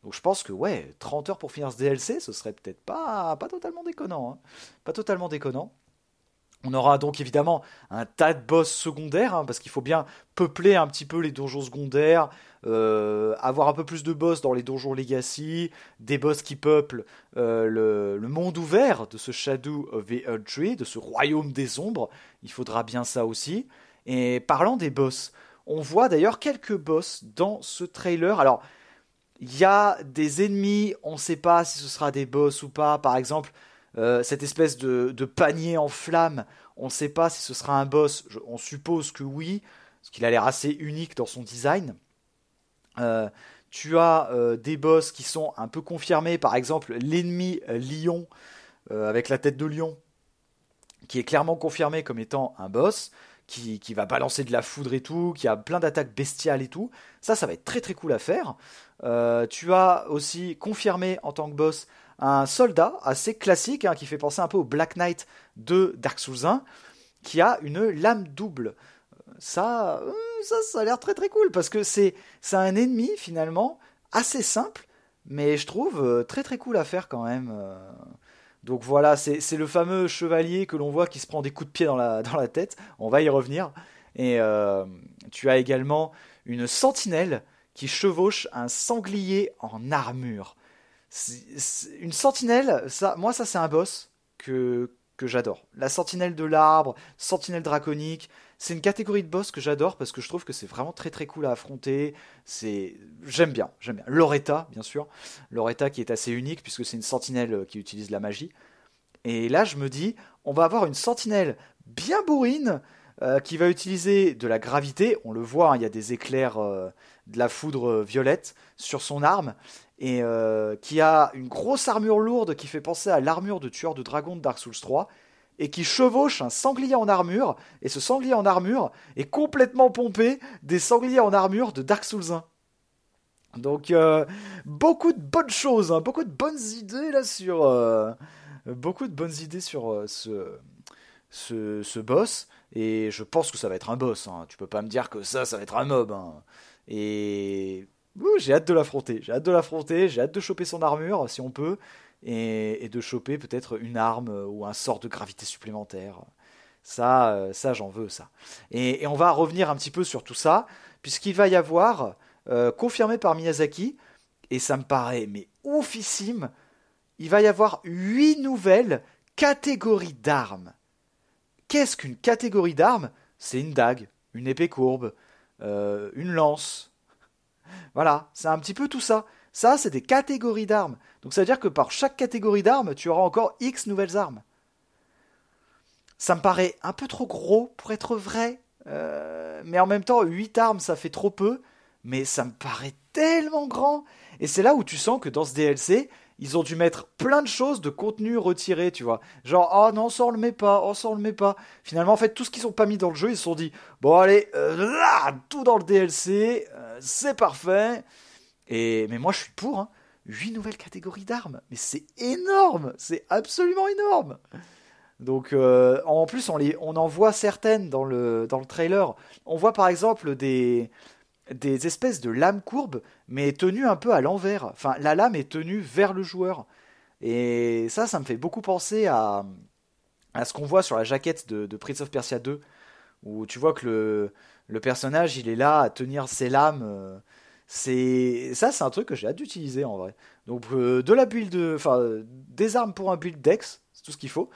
Donc je pense que, ouais, 30 heures pour finir ce DLC, ce serait peut-être pas, pas totalement déconnant. Hein. Pas totalement déconnant. On aura donc évidemment un tas de boss secondaires, hein, parce qu'il faut bien peupler un petit peu les donjons secondaires, euh, avoir un peu plus de boss dans les donjons Legacy, des boss qui peuplent euh, le, monde ouvert de ce Shadow of the de ce royaume des ombres, il faudra bien ça aussi. Et parlant des boss, on voit d'ailleurs quelques boss dans ce trailer. Alors, il y a des ennemis, on ne sait pas si ce sera des boss ou pas, par exemple euh, cette espèce de, panier en flammes. On ne sait pas si ce sera un boss. on suppose que oui, parce qu'il a l'air assez unique dans son design. Euh, tu as euh, des boss qui sont un peu confirmés, par exemple l'ennemi lion avec la tête de lion, qui est clairement confirmé comme étant un boss. Qui, va balancer de la foudre et tout, qui a plein d'attaques bestiales et tout. Ça, ça va être très très cool à faire. tu as aussi confirmé en tant que boss un soldat assez classique, hein, qui fait penser un peu au Black Knight de Dark Souls 1, qui a une lame double. Euh, ça, ça, a l'air très très cool, parce que c'est un ennemi finalement assez simple, mais je trouve euh, très très cool à faire quand même. Euh. Donc voilà, c'est le fameux chevalier que l'on voit qui se prend des coups de pied dans la, tête. On va y revenir. Et tu as également une sentinelle qui chevauche un sanglier en armure une sentinelle, ça, moi ça c'est un boss que, j'adore. La sentinelle de l'arbre, sentinelle draconique, c'est une catégorie de boss que j'adore parce que je trouve que c'est vraiment très très cool à affronter. C'est j'aime bien, j'aime bien. Loretta bien sûr, Loretta qui est assez unique puisque c'est une sentinelle euh, qui utilise la magie. Et là je me dis, on va avoir une sentinelle bien bourrine euh, qui va utiliser de la gravité. On le voit, hein, il y a des éclairs, euh, de la foudre violette sur son arme et euh, qui a une grosse armure lourde qui fait penser à l'armure de tueur de dragon de Dark Souls 3 et qui chevauche un sanglier en armure et ce sanglier en armure est complètement pompé des sangliers en armure de Dark Souls 1. Donc euh, beaucoup de bonnes choses, hein, beaucoup de bonnes idées là sur euh, beaucoup de bonnes idées sur ce, ce, boss et je pense que ça va être un boss. Hein. Tu peux pas me dire que ça ça va être un mob. Hein. Et j'ai hâte de l'affronter, j'ai hâte de l'affronter, j'ai hâte de choper son armure si on peut, et, de choper peut-être une arme euh, ou un sort de gravité supplémentaire. Ça, euh, ça j'en veux ça. Et, on va revenir un petit peu sur tout ça, puisqu'il va y avoir, euh, confirmé par Miyazaki, et ça me paraît mais oufissime, il va y avoir huit nouvelles catégories d'armes. Qu'est-ce qu'une catégorie d'armes C'est une dague, une épée courbe, une lance, voilà, c'est un petit peu tout ça. Ça, c'est des catégories d'armes. Donc ça veut dire que par chaque catégorie d'armes, tu auras encore X nouvelles armes. Ça me paraît un peu trop gros pour être vrai. Euh, mais en même temps, 8 armes, ça fait trop peu. Mais ça me paraît tellement grand. Et c'est là où tu sens que dans ce DLC, ils ont dû mettre plein de choses de contenu retiré, tu vois. Genre, oh non, ça on le met pas, oh, on ça le met pas. Finalement, en fait, tout ce qu'ils ont pas mis dans le jeu, ils se sont dit, bon allez, euh, là, tout dans le DLC, c'est parfait. Et, mais moi, je suis pour. Hein. huit 8 nouvelles catégories d'armes. Mais c'est énorme C'est absolument énorme donc euh, en plus on, les, on en voit certaines dans le, dans le trailer. On voit par exemple des, des espèces de lames courbes mais tenues un peu à l'envers. Enfin la lame est tenue vers le joueur. Et ça ça me fait beaucoup penser à, à ce qu'on voit sur la jaquette de, de Prince of Persia 2 où tu vois que le, le personnage, il est là à tenir ses lames. Euh, c'est ça, c'est un truc que j'ai hâte d'utiliser en vrai. Donc euh, de la build, enfin des armes pour un build dex, c'est tout ce qu'il faut.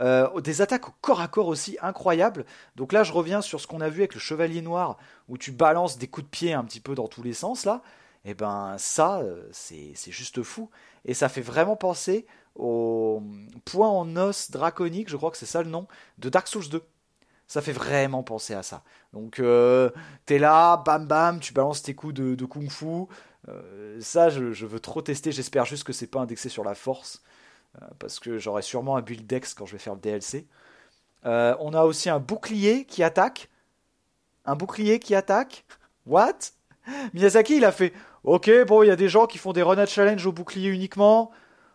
Euh, des attaques au corps à corps aussi incroyables. Donc là, je reviens sur ce qu'on a vu avec le chevalier noir où tu balances des coups de pied un petit peu dans tous les sens là. Et eh ben ça, c'est juste fou. Et ça fait vraiment penser au point en os draconique, je crois que c'est ça le nom, de Dark Souls 2. Ça fait vraiment penser à ça. Donc, euh, t'es là, bam bam, tu balances tes coups de, kung fu. Euh, ça, je, veux trop tester. J'espère juste que c'est pas indexé sur la force. Euh, parce que j'aurai sûrement un build dex quand je vais faire le DLC. on a aussi un bouclier qui attaque. Un bouclier qui attaque. What? Miyazaki, il a fait Ok, bon, il y a des gens qui font des run-out Challenge au bouclier uniquement.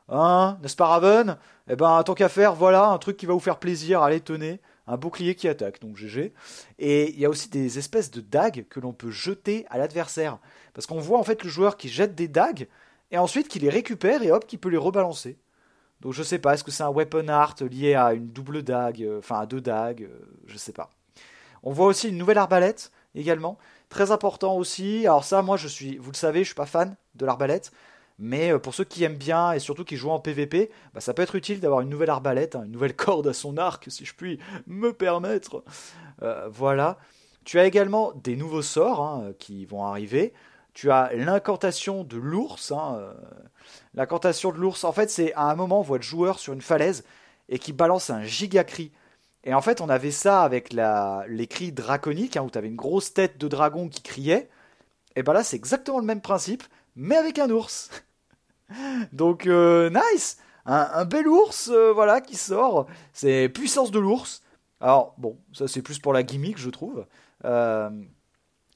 Hein, n'est-ce pas Raven Eh ben, tant qu'à faire, voilà un truc qui va vous faire plaisir. Allez, tenez un bouclier qui attaque, donc GG. Et il y a aussi des espèces de dagues que l'on peut jeter à l'adversaire. Parce qu'on voit en fait le joueur qui jette des dagues, et ensuite qui les récupère et hop, qui peut les rebalancer. Donc je sais pas, est-ce que c'est un weapon art lié à une double dague, euh, enfin à deux dagues, euh, je sais pas. On voit aussi une nouvelle arbalète également, très important aussi. Alors ça, moi je suis, vous le savez, je suis pas fan de l'arbalète. Mais euh, pour ceux qui aiment bien et surtout qui jouent en PvP, bah, ça peut être utile d'avoir une nouvelle arbalète, hein, une nouvelle corde à son arc, si je puis me permettre. Euh, voilà. Tu as également des nouveaux sorts hein, qui vont arriver. Tu as l'incantation de l'ours. Hein, euh, l'incantation de l'ours, en fait, c'est à un moment, on voit le joueur sur une falaise et qui balance un giga cri. Et en fait, on avait ça avec les cris draconiques, où tu avais une grosse tête de dragon qui criait. Et bien bah là, c'est exactement le même principe, mais avec un ours. Donc, euh, nice un, bel ours, euh, voilà, qui sort. C'est puissance de l'ours. Alors, bon, ça c'est plus pour la gimmick, je trouve. Euh,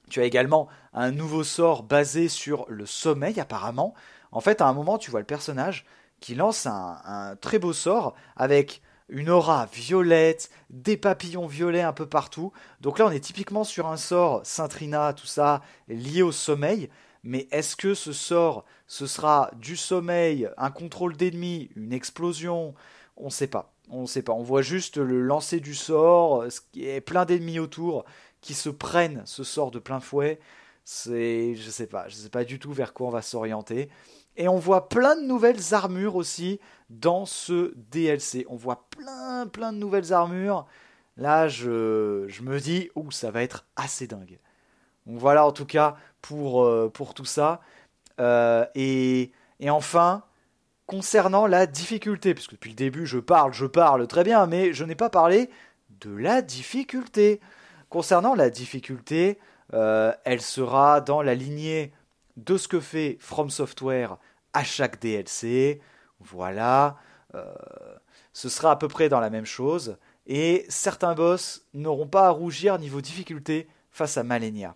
tu as également un nouveau sort basé sur le sommeil, apparemment. En fait, à un moment, tu vois le personnage qui lance un, très beau sort avec une aura violette, des papillons violets un peu partout. Donc là, on est typiquement sur un sort Saint tout ça, lié au sommeil. Mais est-ce que ce sort ce sera du sommeil, un contrôle d'ennemis, une explosion, on ne sait pas. On ne sait pas. On voit juste le lancer du sort, ce qui est plein d'ennemis autour qui se prennent ce sort de plein fouet. C'est, je sais pas, je ne sais pas du tout vers quoi on va s'orienter. Et on voit plein de nouvelles armures aussi dans ce DLC. On voit plein, plein de nouvelles armures. Là, je, je me dis, ça va être assez dingue. Donc voilà, en tout cas, pour, euh, pour tout ça. Euh, et, enfin, concernant la difficulté, puisque depuis le début je parle, je parle très bien, mais je n'ai pas parlé de la difficulté. Concernant la difficulté, euh, elle sera dans la lignée de ce que fait From Software à chaque DLC. Voilà, euh, ce sera à peu près dans la même chose. Et certains boss n'auront pas à rougir niveau difficulté face à Malenia.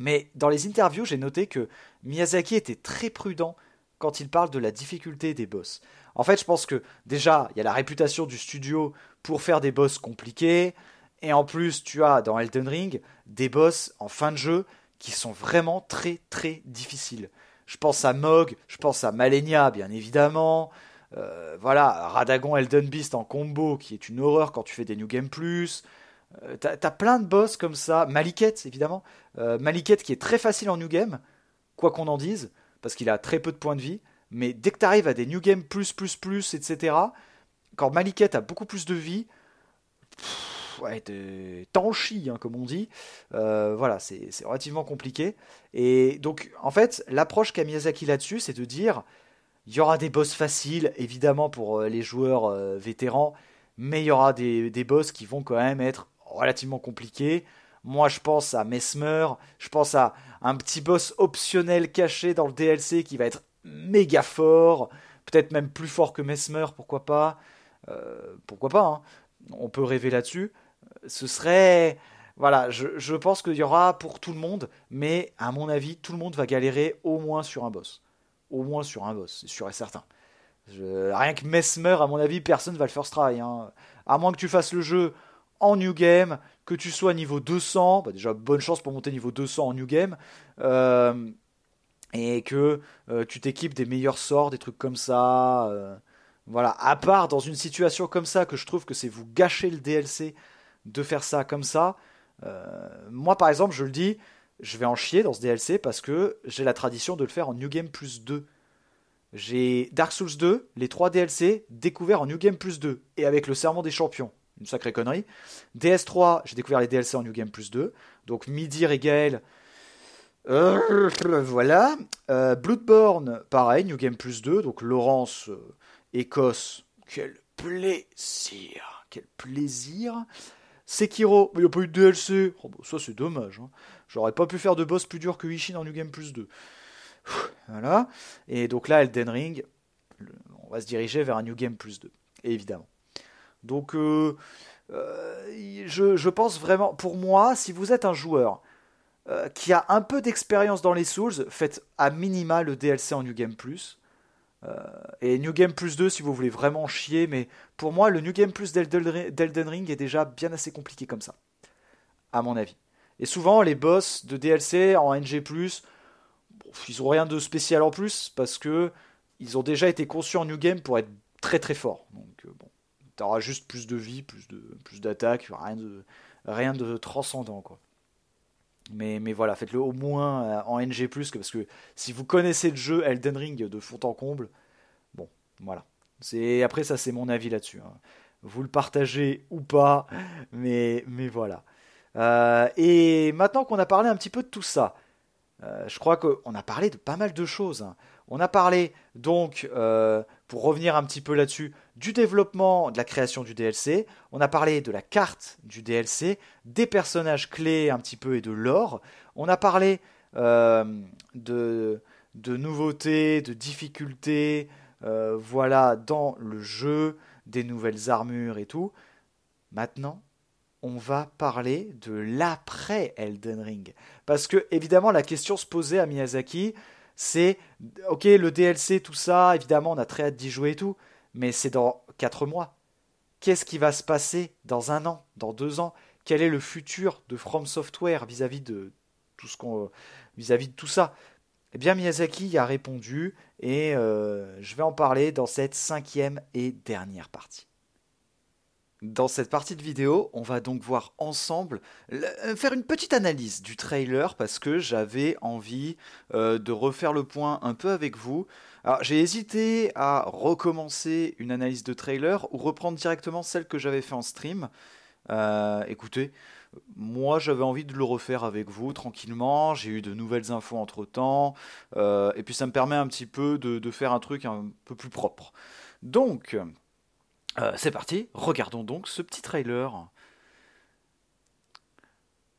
Mais dans les interviews, j'ai noté que Miyazaki était très prudent quand il parle de la difficulté des boss. En fait, je pense que déjà, il y a la réputation du studio pour faire des boss compliqués, et en plus, tu as dans Elden Ring des boss en fin de jeu qui sont vraiment très très difficiles. Je pense à Mog, je pense à Malenia, bien évidemment. Euh, voilà, Radagon Elden Beast en combo, qui est une horreur quand tu fais des New Game Plus. Euh, t'as plein de boss comme ça. Maliket, évidemment. Euh, Maliket qui est très facile en new game, quoi qu'on en dise, parce qu'il a très peu de points de vie. Mais dès que t'arrives à des new game plus, plus, plus, etc., quand Maliket a beaucoup plus de vie, pff, ouais, t'en chies, hein, comme on dit. Euh, voilà, c'est relativement compliqué. Et donc, en fait, l'approche qu'a Miyazaki là-dessus, c'est de dire il y aura des boss faciles, évidemment, pour euh, les joueurs vétérans, mais il y aura des, des boss qui vont quand même être relativement compliqué. Moi, je pense à Mesmer, je pense à un petit boss optionnel caché dans le DLC qui va être méga fort, peut-être même plus fort que Mesmer, pourquoi pas. Euh, pourquoi pas, hein. on peut rêver là-dessus. Ce serait. Voilà, je, pense qu'il y aura pour tout le monde, mais à mon avis, tout le monde va galérer au moins sur un boss. Au moins sur un boss, c'est sûr et certain. Rien que Mesmer, à mon avis, personne va le first try. Hein. À moins que tu fasses le jeu en New Game, que tu sois niveau 200, bah, déjà bonne chance pour monter niveau 200 en New Game, euh, et que euh, tu t'équipes des meilleurs sorts, des trucs comme ça. Euh, voilà, à part dans une situation comme ça, que je trouve que c'est vous gâcher le DLC de faire ça comme ça. moi par exemple, je le dis, je vais en chier dans ce DLC parce que j'ai la tradition de le faire en New Game plus 2. J'ai Dark Souls 2, les 3 DLC découverts en New Game plus 2, et avec le Serment des Champions une sacrée connerie. DS3, j'ai découvert les DLC en New Game Plus 2. Donc Midi et euh, voilà. Euh, Bloodborne, pareil, New Game Plus 2. Donc Laurence, euh, Écosse. Quel plaisir. Quel plaisir. Sekiro, il n'y a pas eu de DLC. Oh, bah, ça, c'est dommage. Hein. J'aurais pas pu faire de boss plus dur que Ishin en New Game Plus 2. voilà. Et donc là, Elden Ring, on va se diriger vers un New Game Plus 2. Évidemment. Donc, euh, euh, je, pense vraiment, pour moi, si vous êtes un joueur euh, qui a un peu d'expérience dans les Souls, faites à minima le DLC en New Game Plus. et New Game Plus 2 si vous voulez vraiment chier, mais pour moi, le New Game Plus d'Elden Ring est déjà bien assez compliqué comme ça, à mon avis. Et souvent, les boss de DLC en NG, bon, ils ont rien de spécial en plus parce que ils ont déjà été conçus en New Game pour être très très forts. Donc, bon. T'auras juste plus de vie, plus de plus d'attaque, rien de, rien de transcendant. quoi. Mais, mais voilà, faites-le au moins euh, en NG, parce que si vous connaissez le jeu Elden Ring de fond en comble, bon, voilà. C'est Après, ça, c'est mon avis là-dessus. Hein. Vous le partagez ou pas, mais, mais voilà. Euh, et maintenant qu'on a parlé un petit peu de tout ça, euh, je crois qu'on a parlé de pas mal de choses. Hein. On a parlé donc pour revenir un petit peu là-dessus, du développement, de la création du DLC. On a parlé de la carte du DLC, des personnages clés un petit peu et de l'or. On a parlé euh, de, de, nouveautés, de difficultés, euh, voilà, dans le jeu, des nouvelles armures et tout. Maintenant, on va parler de l'après Elden Ring. Parce que, évidemment, la question se posait à Miyazaki, c'est ok le DLC tout ça évidemment on a très hâte d'y jouer et tout mais c'est dans 4 mois qu'est-ce qui va se passer dans un an dans deux ans quel est le futur de From Software vis-à-vis de tout ce qu'on vis-à-vis de tout ça eh bien Miyazaki a répondu et euh, je vais en parler dans cette cinquième et dernière partie dans cette partie de vidéo, on va donc voir ensemble, euh, faire une petite analyse du trailer parce que j'avais envie euh, de refaire le point un peu avec vous. Alors j'ai hésité à recommencer une analyse de trailer ou reprendre directement celle que j'avais fait en stream. Euh, écoutez, moi j'avais envie de le refaire avec vous tranquillement, j'ai eu de nouvelles infos entre temps, et puis ça me permet un petit peu de faire un truc un peu plus propre. Donc, euh, c'est parti, regardons donc ce petit trailer.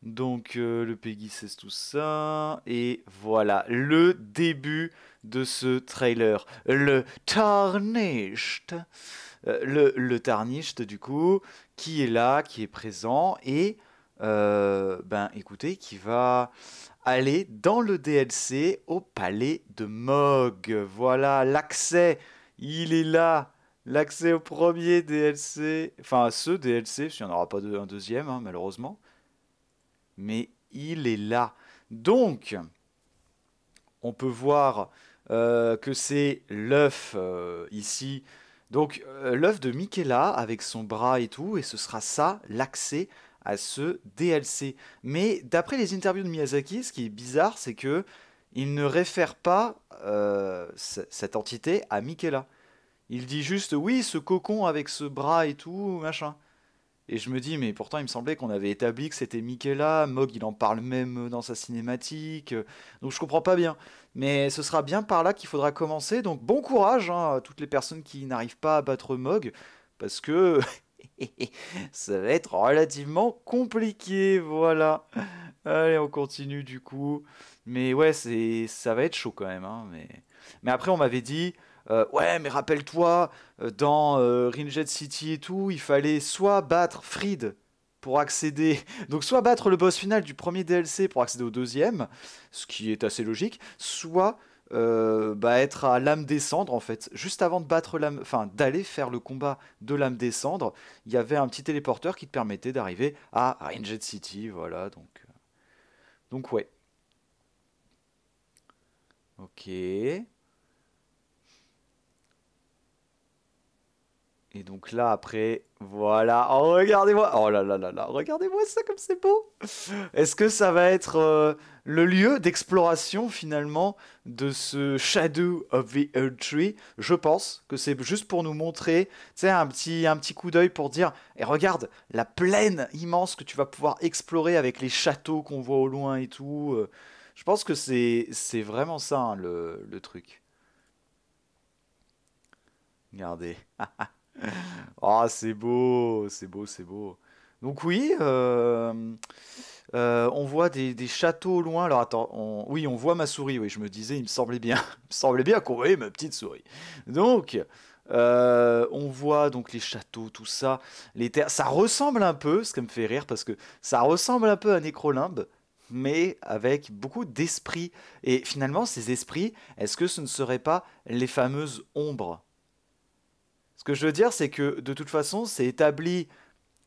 Donc euh, le Peggy c'est tout ça et voilà le début de ce trailer. Le tarnished, euh, le, le tarnished du coup qui est là, qui est présent et ben écoutez qui va aller dans le DLC au palais de Mog. Voilà l'accès, il est là L'accès au premier DLC, enfin à ce DLC, s'il n'y en aura pas un deuxième, hein, malheureusement. Mais il est là. Donc, on peut voir euh, que c'est l'œuf euh, ici. Donc, euh, l'œuf de Michaela avec son bras et tout, et ce sera ça, l'accès à ce DLC. Mais d'après les interviews de Miyazaki, ce qui est bizarre, c'est que il ne réfère pas cette entité à Mikela. Il dit juste oui, ce cocon avec ce bras et tout, machin. Et je me dis, mais pourtant, il me semblait qu'on avait établi que c'était Michaela. Mog, il en parle même dans sa cinématique. Donc, je comprends pas bien. Mais ce sera bien par là qu'il faudra commencer. Donc, bon courage hein, à toutes les personnes qui n'arrivent pas à battre Mog. Parce que ça va être relativement compliqué. Voilà. Allez, on continue du coup. Mais ouais, ça va être chaud quand même. Hein, mais... mais après, on m'avait dit. Euh, ouais, mais rappelle-toi, euh, dans euh, Ringed City et tout, il fallait soit battre Fried pour accéder, donc soit battre le boss final du premier DLC pour accéder au deuxième, ce qui est assez logique, soit bah, être à l'âme descendre en fait. Juste avant de battre l'âme, enfin d'aller faire le combat de l'âme descendre, il y avait un petit téléporteur qui te permettait d'arriver à Ringed City, voilà. Donc, donc ouais. Ok. Et donc là, après, voilà. Oh, regardez-moi. Oh là là là là. Regardez-moi ça comme c'est beau. Est-ce que ça va être euh, le lieu d'exploration, finalement, de ce Shadow of the Earth Tree Je pense que c'est juste pour nous montrer, tu sais, un petit, un petit coup d'œil pour dire Et eh, regarde, la plaine immense que tu vas pouvoir explorer avec les châteaux qu'on voit au loin et tout. Euh. je pense que c'est, c'est vraiment ça, hein, le, le truc. Regardez. Ah, oh, c'est beau, c'est beau, c'est beau. Donc oui, euh, euh, on voit des, châteaux au loin. Alors attends, oui, on voit ma souris. Oui, je me disais, il me semblait bien, il semblait bien qu'on voyait ma petite souris. Donc, euh, on voit donc les châteaux, tout ça, les terres. Ça ressemble un peu, ce qui me fait rire, parce que ça ressemble un peu à Nécrolimbe, mais avec beaucoup d'esprits. Et finalement, ces esprits, est-ce que ce ne seraient pas les fameuses ombres ce que je veux dire, c'est que de toute façon, c'est établi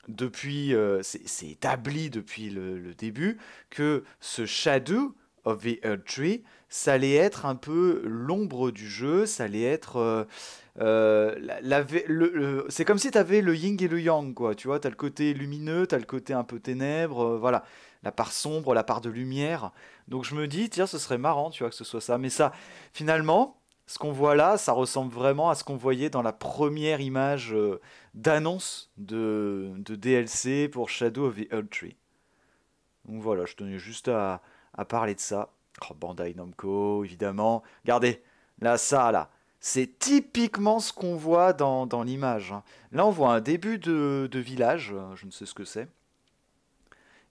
depuis, euh, c'est établi depuis le, début que ce Shadow of the Earth Tree, ça allait être un peu l'ombre du jeu, ça allait être euh, euh, c'est comme si tu avais le yin et le yang, quoi. Tu vois, tu as le côté lumineux, tu as le côté un peu ténèbre, voilà, la part sombre, la part de lumière. Donc je me dis, tiens, ce serait marrant, tu vois, que ce soit ça. Mais ça, finalement, ce qu'on voit là, ça ressemble vraiment à ce qu'on voyait dans la première image euh, d'annonce de, de, DLC pour Shadow of the Old Tree. Donc voilà, je tenais juste à, parler de ça. Oh, Bandai Namco, évidemment. Regardez, là, ça, là. C'est typiquement ce qu'on voit dans, l'image. Hein. Là, on voit un début de, de village, euh, je ne sais ce que c'est.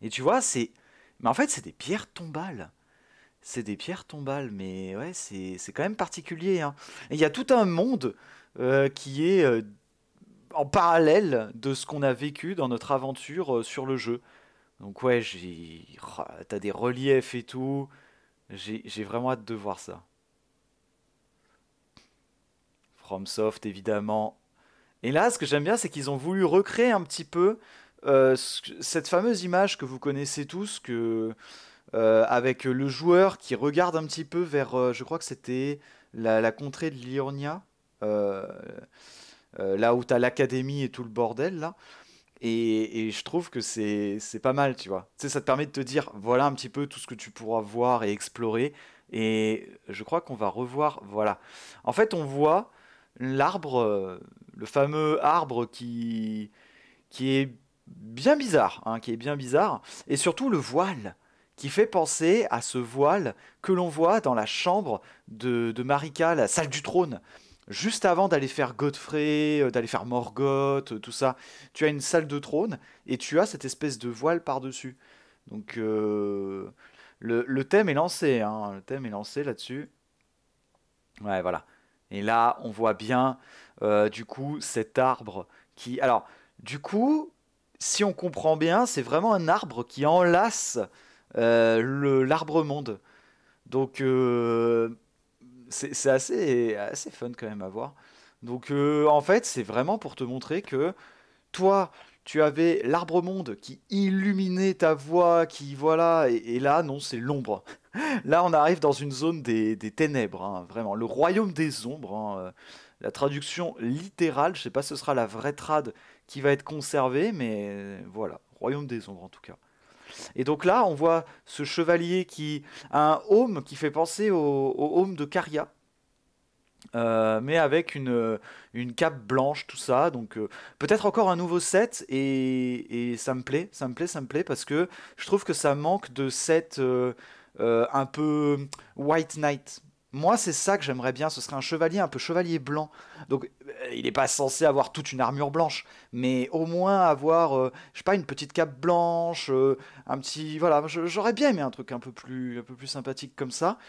Et tu vois, c'est... Mais en fait, c'est des pierres tombales c'est des pierres tombales, mais ouais, c'est quand même particulier. Hein. il y a tout un monde euh, qui est euh, en parallèle de ce qu'on a vécu dans notre aventure euh, sur le jeu. Donc ouais, j'ai... Oh, t'as des reliefs et tout. J'ai vraiment hâte de voir ça. FromSoft, évidemment. Et là, ce que j'aime bien, c'est qu'ils ont voulu recréer un petit peu cette fameuse image que vous connaissez tous, que euh, avec le joueur qui regarde un petit peu vers, euh, je crois que c'était la, contrée de Liornia, euh, là où t'as l'académie et tout le bordel là. Et, je trouve que c'est pas mal, tu vois. Tu sais, ça te permet de te dire, voilà un petit peu tout ce que tu pourras voir et explorer. Et je crois qu'on va revoir, voilà. En fait, on voit l'arbre, le fameux arbre qui, qui est bien bizarre, hein, qui est bien bizarre. Et surtout le voile qui fait penser à ce voile que l'on voit dans la chambre de, Marika, la salle du trône. Juste avant d'aller faire Godfrey, euh, d'aller faire Morgoth, euh, tout ça, tu as une salle de trône et tu as cette espèce de voile par-dessus. Donc euh, le, thème est lancé, hein. le thème est lancé là-dessus. Ouais, voilà. Et là, on voit bien, du coup, cet arbre qui... Alors, du coup, si on comprend bien, c'est vraiment un arbre qui enlace euh, l'arbre monde. Donc euh, c'est assez, assez fun quand même à voir. Donc euh, en fait, c'est vraiment pour te montrer que toi, tu avais l'arbre monde qui illuminait ta voix, qui voilà, et, là, non, c'est l'ombre. Là, on arrive dans une zone des, ténèbres, hein, vraiment, le royaume des ombres. Hein, la traduction littérale, je sais pas, ce sera la vraie trad qui va être conservée, mais voilà, royaume des ombres en tout cas. Et donc là, on voit ce chevalier qui a un home qui fait penser au, home de Caria. Euh, mais avec une, une, cape blanche, tout ça. Donc euh, peut-être encore un nouveau set et, et, ça me plaît, ça me plaît, ça me plaît parce que je trouve que ça manque de set euh, un peu White Knight. Moi, c'est ça que j'aimerais bien. Ce serait un chevalier un peu chevalier blanc. Donc, euh, il n'est pas censé avoir toute une armure blanche, mais au moins avoir, euh, je sais pas, une petite cape blanche, euh, un petit, voilà. J'aurais bien aimé un truc un peu plus, un peu plus sympathique comme ça.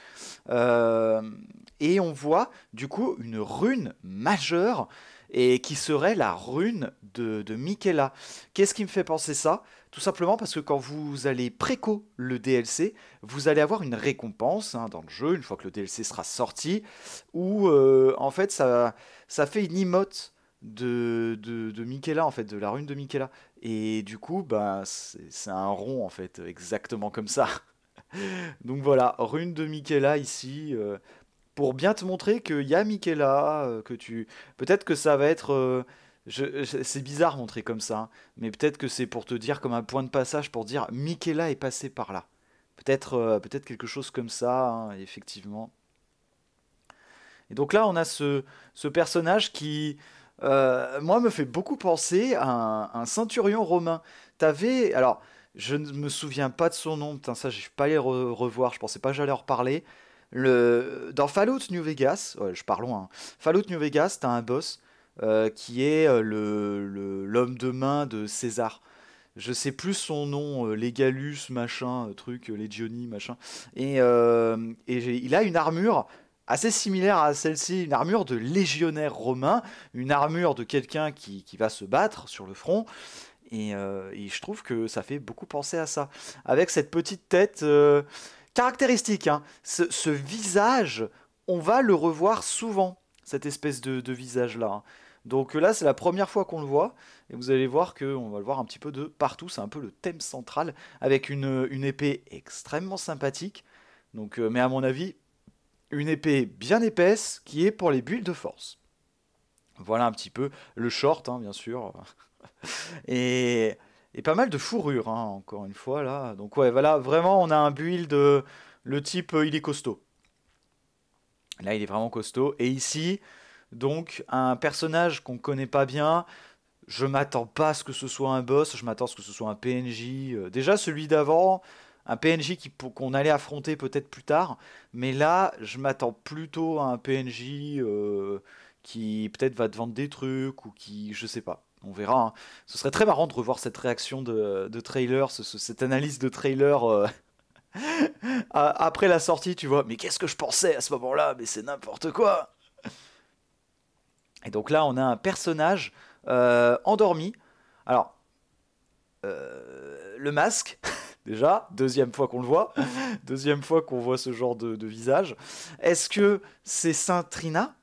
et on voit du coup une rune majeure et qui serait la rune de, de Michaela. Qu'est-ce qui me fait penser ça Tout simplement parce que quand vous allez préco le DLC, vous allez avoir une récompense hein, dans le jeu, une fois que le DLC sera sorti, où euh, en fait ça, ça fait une emote de, de, de, Michaela, en fait, de la rune de Michaela. Et du coup, bah, c'est un rond, en fait, exactement comme ça. Donc voilà, rune de Michaela ici. Euh, pour bien te montrer qu'il y a Michela, euh, que tu. Peut-être que ça va être. Euh, c'est bizarre montrer comme ça, hein, mais peut-être que c'est pour te dire comme un point de passage pour dire Michaela est passé par là. Peut-être euh, peut-être quelque chose comme ça, hein, effectivement. Et donc là, on a ce, personnage qui, moi, me fait beaucoup penser à un, centurion romain. T'avais. Alors, je ne me souviens pas de son nom, putain, ça, je vais pas les revoir, je pensais pas que j'allais en reparler. Dans Fallout New Vegas, je parle loin, hein. Fallout New Vegas, t'as un boss euh, qui est euh, le l'homme de main de César. Je sais plus son nom, euh, machin, euh, truc, Legioni, machin. Et, il a une armure assez similaire à celle-ci, une armure de légionnaire romain, une armure de quelqu'un qui, va se battre sur le front. Et, je trouve que ça fait beaucoup penser à ça. Avec cette petite tête, caractéristique. Hein. Ce, visage, on va le revoir souvent, cette espèce de, visage-là. Hein. Donc là, c'est la première fois qu'on le voit, et vous allez voir qu'on va le voir un petit peu de partout, c'est un peu le thème central, avec une, épée extrêmement sympathique, donc, euh, mais à mon avis, une épée bien épaisse qui est pour les bulles de force. Voilà un petit peu le short, hein, bien sûr. et et pas mal de fourrure, hein, encore une fois là. Donc ouais, voilà, vraiment on a un build, euh, le type euh, il est costaud. Là il est vraiment costaud. Et ici, donc un personnage qu'on connaît pas bien, je m'attends pas à ce que ce soit un boss, je m'attends à ce que ce soit un PNJ. Euh, déjà celui d'avant, un PNJ qu'on allait affronter peut-être plus tard, mais là je m'attends plutôt à un PNJ qui peut-être va te vendre des trucs ou qui, je sais pas on verra. Hein. Ce serait très marrant de revoir cette réaction de, trailer, cette analyse de trailer euh, après la sortie, tu vois. Mais qu'est-ce que je pensais à ce moment-là Mais c'est n'importe quoi Et donc là, on a un personnage euh, endormi. Alors, euh, le masque. déjà. Deuxième fois qu'on le voit. Deuxième fois qu'on voit ce genre de, de visage. Est-ce que c'est Saint Trina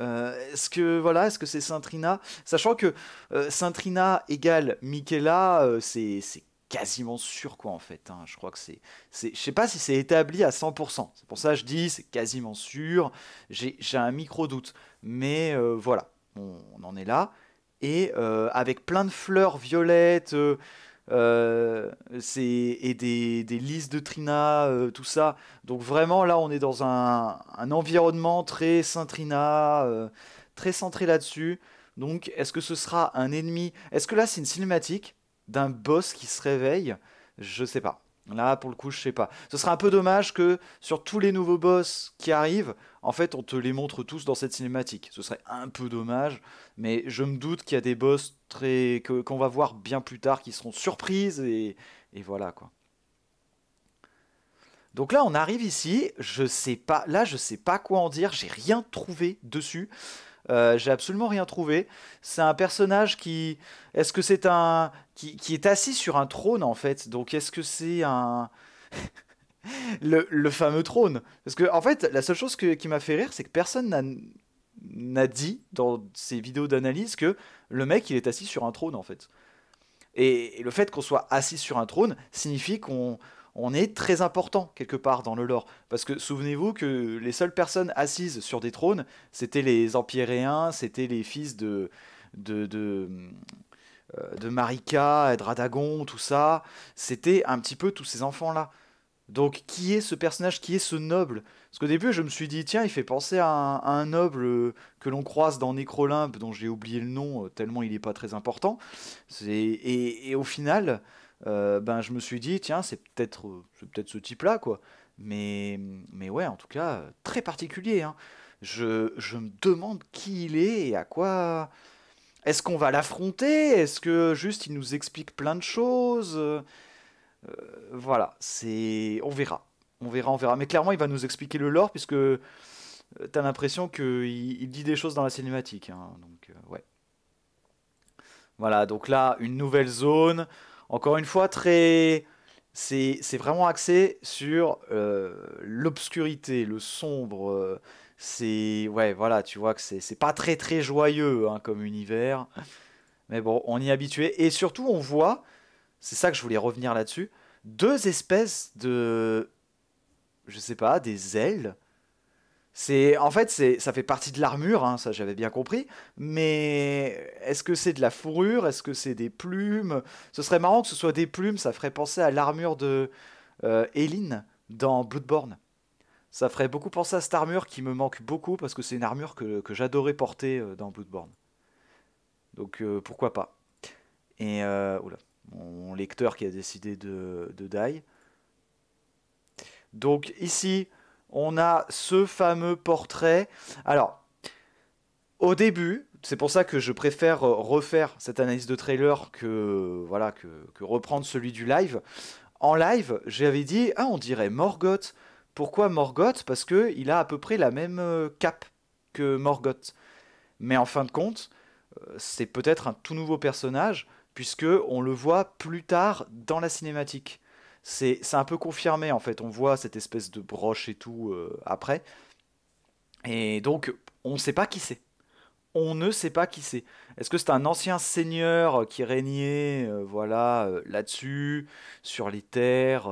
euh, est-ce que voilà, est-ce que c'est Saint-Trina Sachant que euh, Saint-Trina égale Michaela, euh, c'est quasiment sûr quoi en fait. Hein. Je crois que c'est, je sais pas si c'est établi à 100%. C'est pour ça que je dis c'est quasiment sûr. J'ai, un micro doute, mais voilà, on, en est là. Et avec plein de fleurs violettes euh, et des, des, listes de Trina, euh, tout ça. Donc vraiment, là, on est dans un, environnement très Saint-Trina, euh, très centré là-dessus. Donc, est-ce que ce sera un ennemi Est-ce que là, c'est une cinématique d'un boss qui se réveille Je sais pas. Là, pour le coup, je sais pas. Ce serait un peu dommage que sur tous les nouveaux boss qui arrivent, en fait, on te les montre tous dans cette cinématique. Ce serait un peu dommage, mais je me doute qu'il y a des boss très qu'on va voir bien plus tard qui seront surprises et, et voilà quoi. Donc là, on arrive ici. Je sais pas. Là, je sais pas quoi en dire. J'ai rien trouvé dessus. Euh, j'ai absolument rien trouvé. C'est un personnage qui. Est-ce que c'est un. Qui, est assis sur un trône en fait. Donc est-ce que c'est un. le, fameux trône. Parce que en fait, la seule chose qui m'a fait rire, c'est que personne n'a dit dans ses vidéos d'analyse que le mec il est assis sur un trône en fait. et le fait qu'on soit assis sur un trône signifie qu'on on est très important quelque part dans le lore. Parce que souvenez-vous que les seules personnes assises sur des trônes, c'était les Empyréens, c'était les fils de, de, de, euh, de Marika, tout ça. C'était un petit peu tous ces enfants-là. Donc qui est ce personnage, qui est ce noble Parce qu'au début je me suis dit, tiens, il fait penser à un, noble euh, que l'on croise dans Necrolympe, dont j'ai oublié le nom, euh, tellement il n'est pas très important. et, au final, euh, ben je me suis dit tiens c'est peut-être euh, peut-être ce type là quoi mais mais ouais en tout cas très particulier hein. je, je, me demande qui il est et à quoi est-ce qu'on va l'affronter est-ce que juste il nous explique plein de choses euh, voilà c'est on verra on verra on verra mais clairement il va nous expliquer le lore puisque t'as l'impression qu'il il dit des choses dans la cinématique hein. donc ouais voilà, donc là, une nouvelle zone, encore une fois, très. C'est vraiment axé sur euh, l'obscurité, le sombre. Euh, c'est. Ouais, voilà, tu vois que c'est pas très très joyeux hein, comme univers. Mais bon, on y est habitué. Et surtout, on voit, c'est ça que je voulais revenir là-dessus, deux espèces de. Je sais pas, des ailes en fait ça fait partie de l'armure, hein, ça j'avais bien compris. Mais est-ce que c'est de la fourrure Est-ce que c'est des plumes Ce serait marrant que ce soit des plumes, ça ferait penser à l'armure de euh, dans Bloodborne. Ça ferait beaucoup penser à cette armure qui me manque beaucoup parce que c'est une armure que, j'adorais porter euh, dans Bloodborne. Donc euh, pourquoi pas. Et euh, mon lecteur qui a décidé de, de die. Donc ici, on a ce fameux portrait. Alors, au début, c'est pour ça que je préfère euh, refaire cette analyse de trailer que, voilà, que, reprendre celui du live. En live, j'avais dit, ah, on dirait Morgoth. Pourquoi Morgoth Parce qu'il a à peu près la même euh, cape que Morgoth. Mais en fin de compte, euh, c'est peut-être un tout nouveau personnage, puisque on le voit plus tard dans la cinématique c'est un peu confirmé en fait. On voit cette espèce de broche et tout euh, après. Et donc, on ne sait pas qui c'est. On ne sait pas qui c'est. Est-ce que c'est un ancien seigneur euh, qui régnait, euh, voilà, là-dessus, sur les terres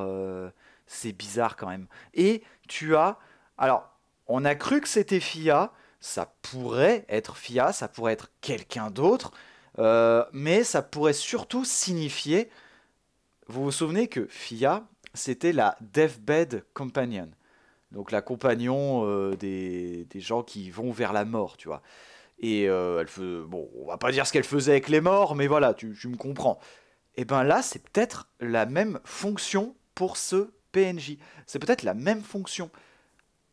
C'est bizarre quand même. Et tu as, alors, on a cru que c'était Fia. Ça pourrait être Fia, ça pourrait être quelqu'un d'autre, mais ça pourrait surtout signifier vous vous souvenez que Fia, c'était la Deathbed Companion, donc la compagnon euh, des, gens qui vont vers la mort, tu vois. Et euh, elle bon, on va pas dire ce qu'elle faisait avec les morts, mais voilà, tu, me comprends. Et ben là, c'est peut-être la même fonction pour ce PNJ. C'est peut-être la même fonction.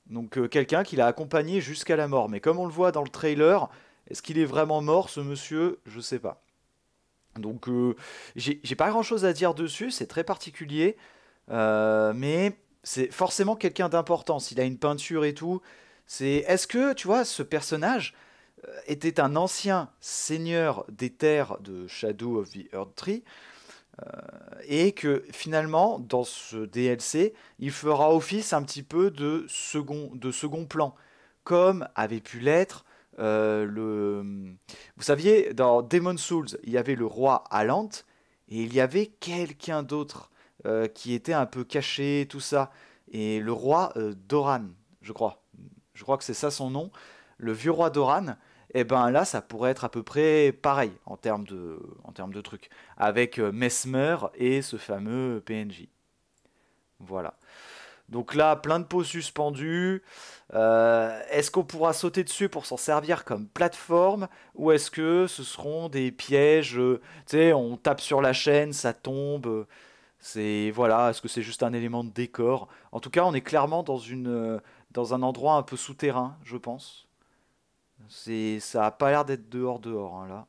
Donc euh, quelqu'un qui l'a accompagné jusqu'à la mort. Mais comme on le voit dans le trailer, est-ce qu'il est vraiment mort ce monsieur Je sais pas. Donc euh, j'ai pas grand chose à dire dessus, c'est très particulier, euh, mais c'est forcément quelqu'un d'important. S'il a une peinture et tout, c'est est-ce que tu vois ce personnage euh, était un ancien seigneur des terres de Shadow of the Earth Tree et que finalement dans ce DLC il fera office un petit peu de second de second plan comme avait pu l'être euh, le... Vous saviez, dans Demon Souls, il y avait le roi Alant, et il y avait quelqu'un d'autre euh, qui était un peu caché, tout ça. Et le roi euh, Doran, je crois. Je crois que c'est ça son nom. Le vieux roi Doran. Et eh ben là, ça pourrait être à peu près pareil en termes de, en termes de trucs. Avec Mesmer et ce fameux PNJ. Voilà. Donc là, plein de pots suspendus. Euh, est-ce qu'on pourra sauter dessus pour s'en servir comme plateforme Ou est-ce que ce seront des pièges euh, Tu sais, on tape sur la chaîne, ça tombe. Euh, voilà, est-ce que c'est juste un élément de décor En tout cas, on est clairement dans, une, dans un endroit un peu souterrain, je pense. ça n'a pas l'air d'être dehors dehors hein, là.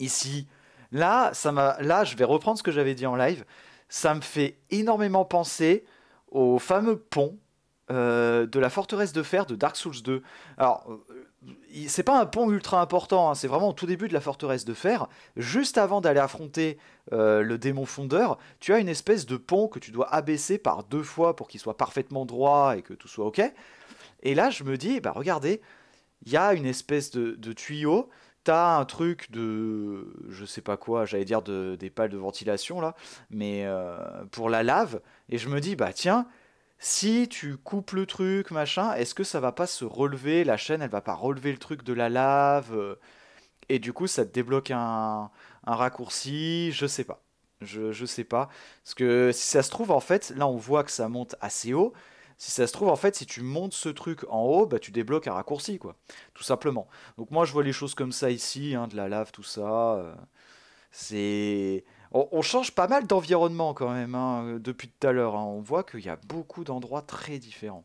Ici, là, ça là, je vais reprendre ce que j'avais dit en live ça me fait énormément penser au fameux pont euh, de la forteresse de fer de Dark Souls 2. Alors, euh, c'est pas un pont ultra important, hein, c'est vraiment au tout début de la forteresse de fer. Juste avant d'aller affronter euh, le démon fondeur, tu as une espèce de pont que tu dois abaisser par deux fois pour qu'il soit parfaitement droit et que tout soit ok. Et là, je me dis, bah regardez, il y a une espèce de tuyau un truc de, je sais pas quoi, j'allais dire des pales de ventilation là, mais euh, pour la lave, et je me dis, bah tiens, si tu coupes le truc, machin, est-ce que ça va pas se relever, la chaîne, elle va pas relever le truc de la lave, euh, et du coup ça te débloque un, raccourci, je sais pas. Je, je sais pas. Parce que si ça se trouve, en fait, là on voit que ça monte assez haut, si ça se trouve, en fait, si tu montes ce truc en haut, bah, tu débloques un raccourci, quoi. Tout simplement. Donc moi, je vois les choses comme ça ici, hein, de la lave, tout ça. Euh, c'est... On, change pas mal d'environnement quand même hein, depuis tout à l'heure. Hein. On voit qu'il y a beaucoup d'endroits très différents.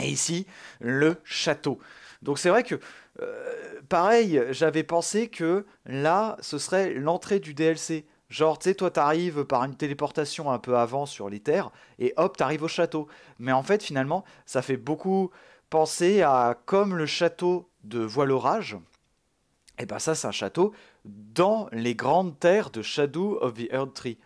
Et ici, le château. Donc c'est vrai que, euh, pareil, j'avais pensé que là, ce serait l'entrée du DLC. Genre, tu sais, toi, t'arrives par une téléportation un peu avant sur les terres, et hop, t'arrives au château. Mais en fait, finalement, ça fait beaucoup penser à comme le château de Voile-Orage. Et eh ben ça, c'est un château dans les grandes terres de Shadow of the Earth Tree.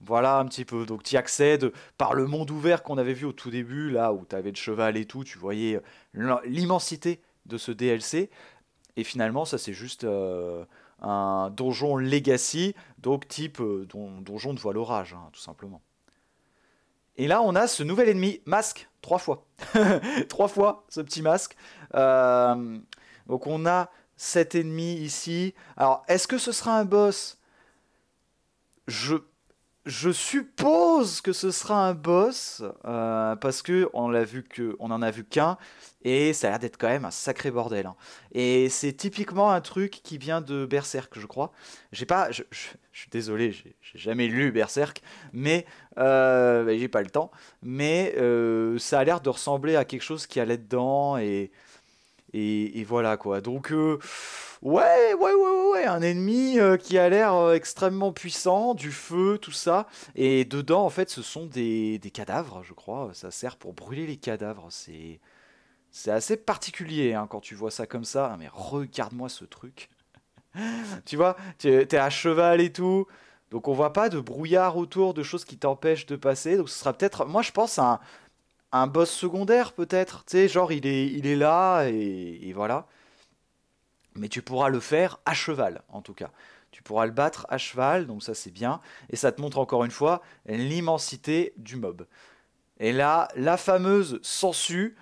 Voilà un petit peu. Donc, tu y accèdes par le monde ouvert qu'on avait vu au tout début, là où t'avais le cheval et tout, tu voyais euh, l'immensité de ce DLC. Et finalement, ça, c'est juste. Euh, un donjon legacy, donc type euh, donjon de voile orage, hein, tout simplement. Et là, on a ce nouvel ennemi, masque, trois fois. trois fois, ce petit masque. Euh, donc on a cet ennemi ici. Alors, est-ce que ce sera un boss Je... Je suppose que ce sera un boss, euh, parce que on l'a vu que on en a vu qu'un et ça a l'air d'être quand même un sacré bordel. Hein. Et c'est typiquement un truc qui vient de Berserk, je crois. J'ai pas, je, suis désolé, j'ai jamais lu Berserk, mais euh, bah, j'ai pas le temps. Mais euh, ça a l'air de ressembler à quelque chose qui allait dedans et et, voilà quoi. Donc euh, ouais, ouais, ouais, ouais, ouais, un ennemi qui a l'air extrêmement puissant, du feu, tout ça. Et dedans, en fait, ce sont des, des cadavres, je crois. Ça sert pour brûler les cadavres. C'est c'est assez particulier hein, quand tu vois ça comme ça. Ah, mais regarde-moi ce truc. tu vois, tu es à cheval et tout. Donc on voit pas de brouillard autour, de choses qui t'empêchent de passer. Donc ce sera peut-être, moi je pense, un, un boss secondaire peut-être. Tu sais, genre il est, il est là et, voilà. Mais tu pourras le faire à cheval en tout cas. Tu pourras le battre à cheval, donc ça c'est bien. Et ça te montre encore une fois l'immensité du mob. Et là, la fameuse sangsue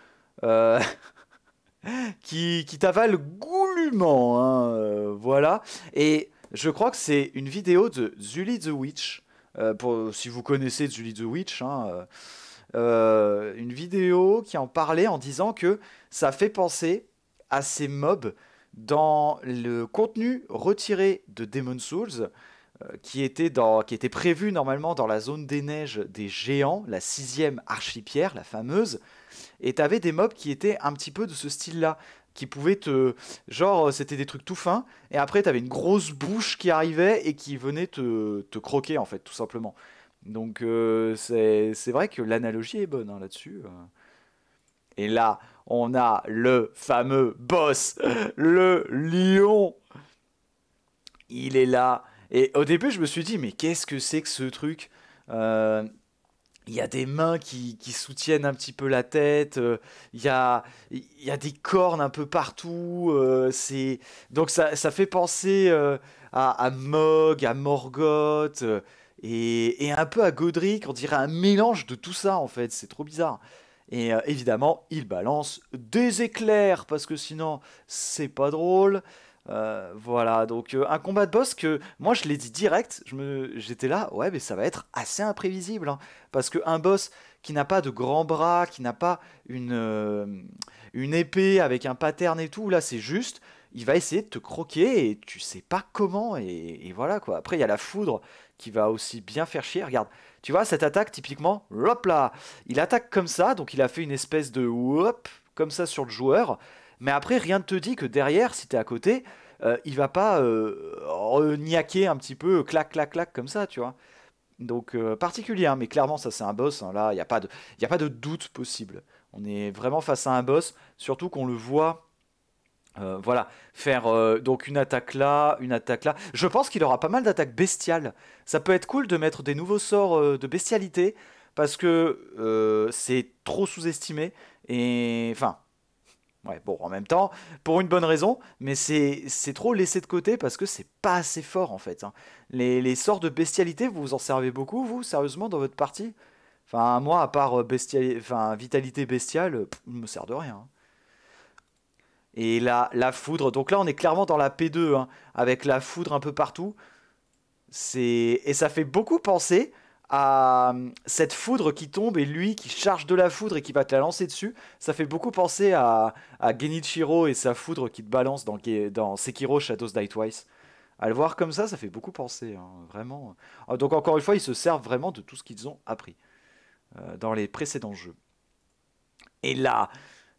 euh, qui, t'avale goulûment. Hein, euh, voilà. Et je crois que c'est une vidéo de Julie the Witch. Euh, si vous connaissez Julie the Witch, hein, une vidéo qui en parlait en disant que ça fait penser à ces mobs dans le contenu retiré de Demon Souls qui était, qui était prévu normalement dans la zone des neiges des géants, la sixième archipierre, la fameuse, et t'avais des mobs qui étaient un petit peu de ce style-là qui pouvaient te. Genre, euh, c'était des trucs tout fins, et après, t'avais une grosse bouche qui arrivait et qui venait te, croquer, en fait, tout simplement. Donc, euh, c'est vrai que l'analogie est bonne hein, là-dessus. Euh. Et là, on a le fameux boss, le lion. Il est là. Et au début, je me suis dit, mais qu'est-ce que c'est que ce truc il y a des mains qui, soutiennent un petit peu la tête, euh, il, y a, des cornes un peu partout, euh, donc ça, fait penser euh, à, à, Mog, à Morgoth et, et, un peu à Godric, on dirait un mélange de tout ça en fait, c'est trop bizarre. Et évidemment, il balance des éclairs parce que sinon c'est pas drôle. Euh, voilà, donc euh, un combat de boss que moi je l'ai dit direct, j'étais là, ouais, mais ça va être assez imprévisible, hein. parce qu'un boss qui n'a pas de grands bras, qui n'a pas euh, une, épée avec un pattern et tout, là c'est juste, il va essayer de te croquer et tu sais pas comment, et, et voilà quoi. Après, il y a la foudre qui va aussi bien faire chier, regarde. Tu vois, cette attaque, typiquement, hop là, il attaque comme ça, donc il a fait une espèce de hop, comme ça sur le joueur, mais après, rien ne te dit que derrière, si tu es à côté, euh, il va pas euh, niaquer un petit peu, clac, clac, clac, comme ça, tu vois. Donc, euh, particulier, hein, mais clairement, ça, c'est un boss. Hein. là, il n'y a, pas de, a pas de doute possible. On est vraiment face à un boss, surtout qu'on le voit. voilà, faire donc une attaque là, une attaque là. Je pense qu'il aura pas mal d'attaques bestiales. Ça peut être cool de mettre des nouveaux sorts de bestialité parce que c'est trop sous-estimé et enfin Ouais, bon, en même temps, pour une bonne raison, mais c'est trop laissé de côté parce que c'est pas assez fort en fait. Hein. Les, sorts de bestialité, vous vous en servez beaucoup, vous, sérieusement, dans votre partie Enfin, moi, à part euh, enfin, vitalité bestiale, me sert de rien. Hein. Et la, la foudre, donc là, on est clairement dans la P2, hein, avec la foudre un peu partout. Et ça fait beaucoup penser à euh, cette foudre qui tombe et lui qui charge de la foudre et qui va te la lancer dessus. Ça fait beaucoup penser à, Genichiro et sa foudre qui te balance dans, Sekiro Shadows Die Twice. À le voir comme ça, ça fait beaucoup penser, hein, vraiment. Euh, donc encore une fois, ils se servent vraiment de tout ce qu'ils ont appris euh, dans les précédents jeux. Et là,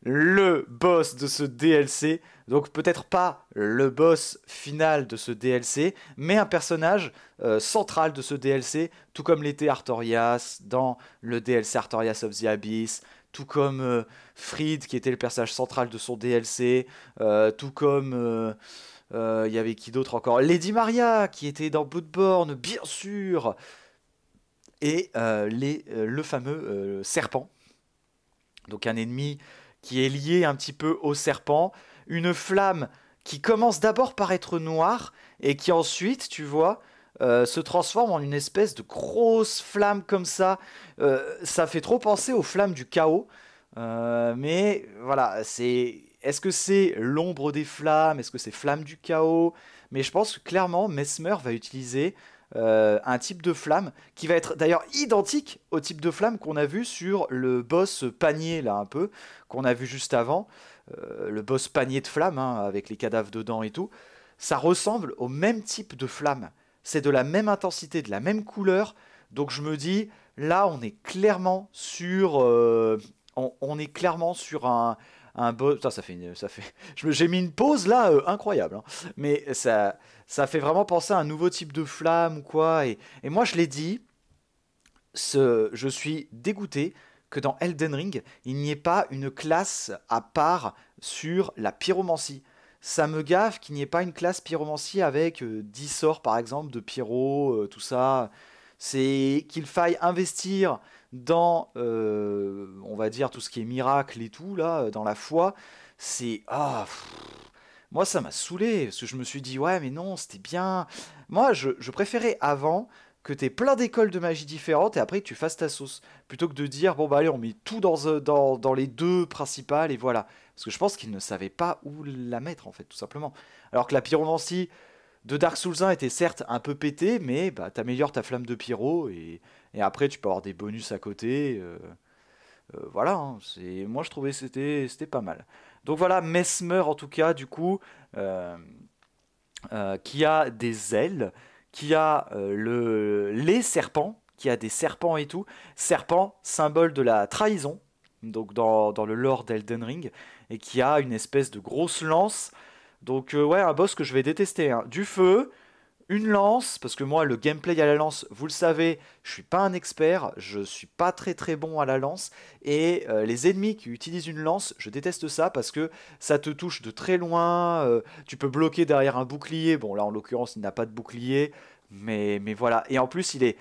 le boss de ce DLC. Donc peut-être pas le boss final de ce DLC, mais un personnage euh, central de ce DLC, tout comme l'était Artorias dans le DLC Artorias of the Abyss, tout comme euh, Fried qui était le personnage central de son DLC, euh, tout comme... Il y avait qui d'autre encore Lady Maria qui était dans Bloodborne, bien sûr Et les, le fameux serpent, donc un ennemi qui est lié un petit peu au serpent, une flamme qui commence d'abord par être noire et qui ensuite, tu vois, euh, se transforme en une espèce de grosse flamme comme ça. Euh, ça fait trop penser aux flammes du chaos. Euh, mais voilà, c'est. Est-ce que c'est l'ombre des flammes Est-ce que c'est flamme du chaos Mais je pense que clairement, Mesmer va utiliser euh, un type de flamme qui va être d'ailleurs identique au type de flamme qu'on a vu sur le boss panier, là un peu, qu'on a vu juste avant, euh, le boss panier de flamme, hein, avec les cadavres dedans et tout. Ça ressemble au même type de flamme. C'est de la même intensité, de la même couleur. Donc je me dis, là on est clairement sur... Euh, on est clairement sur un, un ça fait, ça fait. J'ai mis une pause là, euh, incroyable. Hein. Mais ça, ça fait vraiment penser à un nouveau type de flamme ou quoi. Et, et moi, je l'ai dit, ce, je suis dégoûté que dans Elden Ring, il n'y ait pas une classe à part sur la pyromancie. Ça me gaffe qu'il n'y ait pas une classe pyromancie avec 10 euh, sorts par exemple de pyro, euh, tout ça. C'est qu'il faille investir dans, euh, on va dire, tout ce qui est miracle et tout, là, euh, dans la foi, c'est... Ah, moi, ça m'a saoulé, parce que je me suis dit, ouais, mais non, c'était bien. Moi, je, préférais avant que tu aies plein d'écoles de magie différentes et après tu fasses ta sauce. Plutôt que de dire, bon bah allez, on met tout euh, dans, dans, les deux principales et voilà. Parce que je pense qu'ils ne savaient pas où la mettre en fait, tout simplement. Alors que la pyromancie de Dark Souls 1 était certes un peu pétée, mais bah t'améliores ta flamme de pyro et et après, tu peux avoir des bonus à côté. Euh, euh, voilà, hein. c'est moi je trouvais c'était, c'était pas mal. Donc voilà, Mesmer en tout cas, du coup, euh, qui a des ailes, qui a le, les serpents, qui a des serpents et tout. Serpent, symbole de la trahison, donc dans, le lore d'Elden Ring, et qui a une espèce de grosse lance. Donc ouais, un boss que je vais détester. Hein. Du feu, une lance, parce que moi le gameplay à la lance, vous le savez, je suis pas un expert, je suis pas très très bon à la lance, et euh, les ennemis qui utilisent une lance, je déteste ça parce que ça te touche de très loin, euh, tu peux bloquer derrière un bouclier, bon là en l'occurrence il n'a pas de bouclier, mais, mais voilà, et en plus il est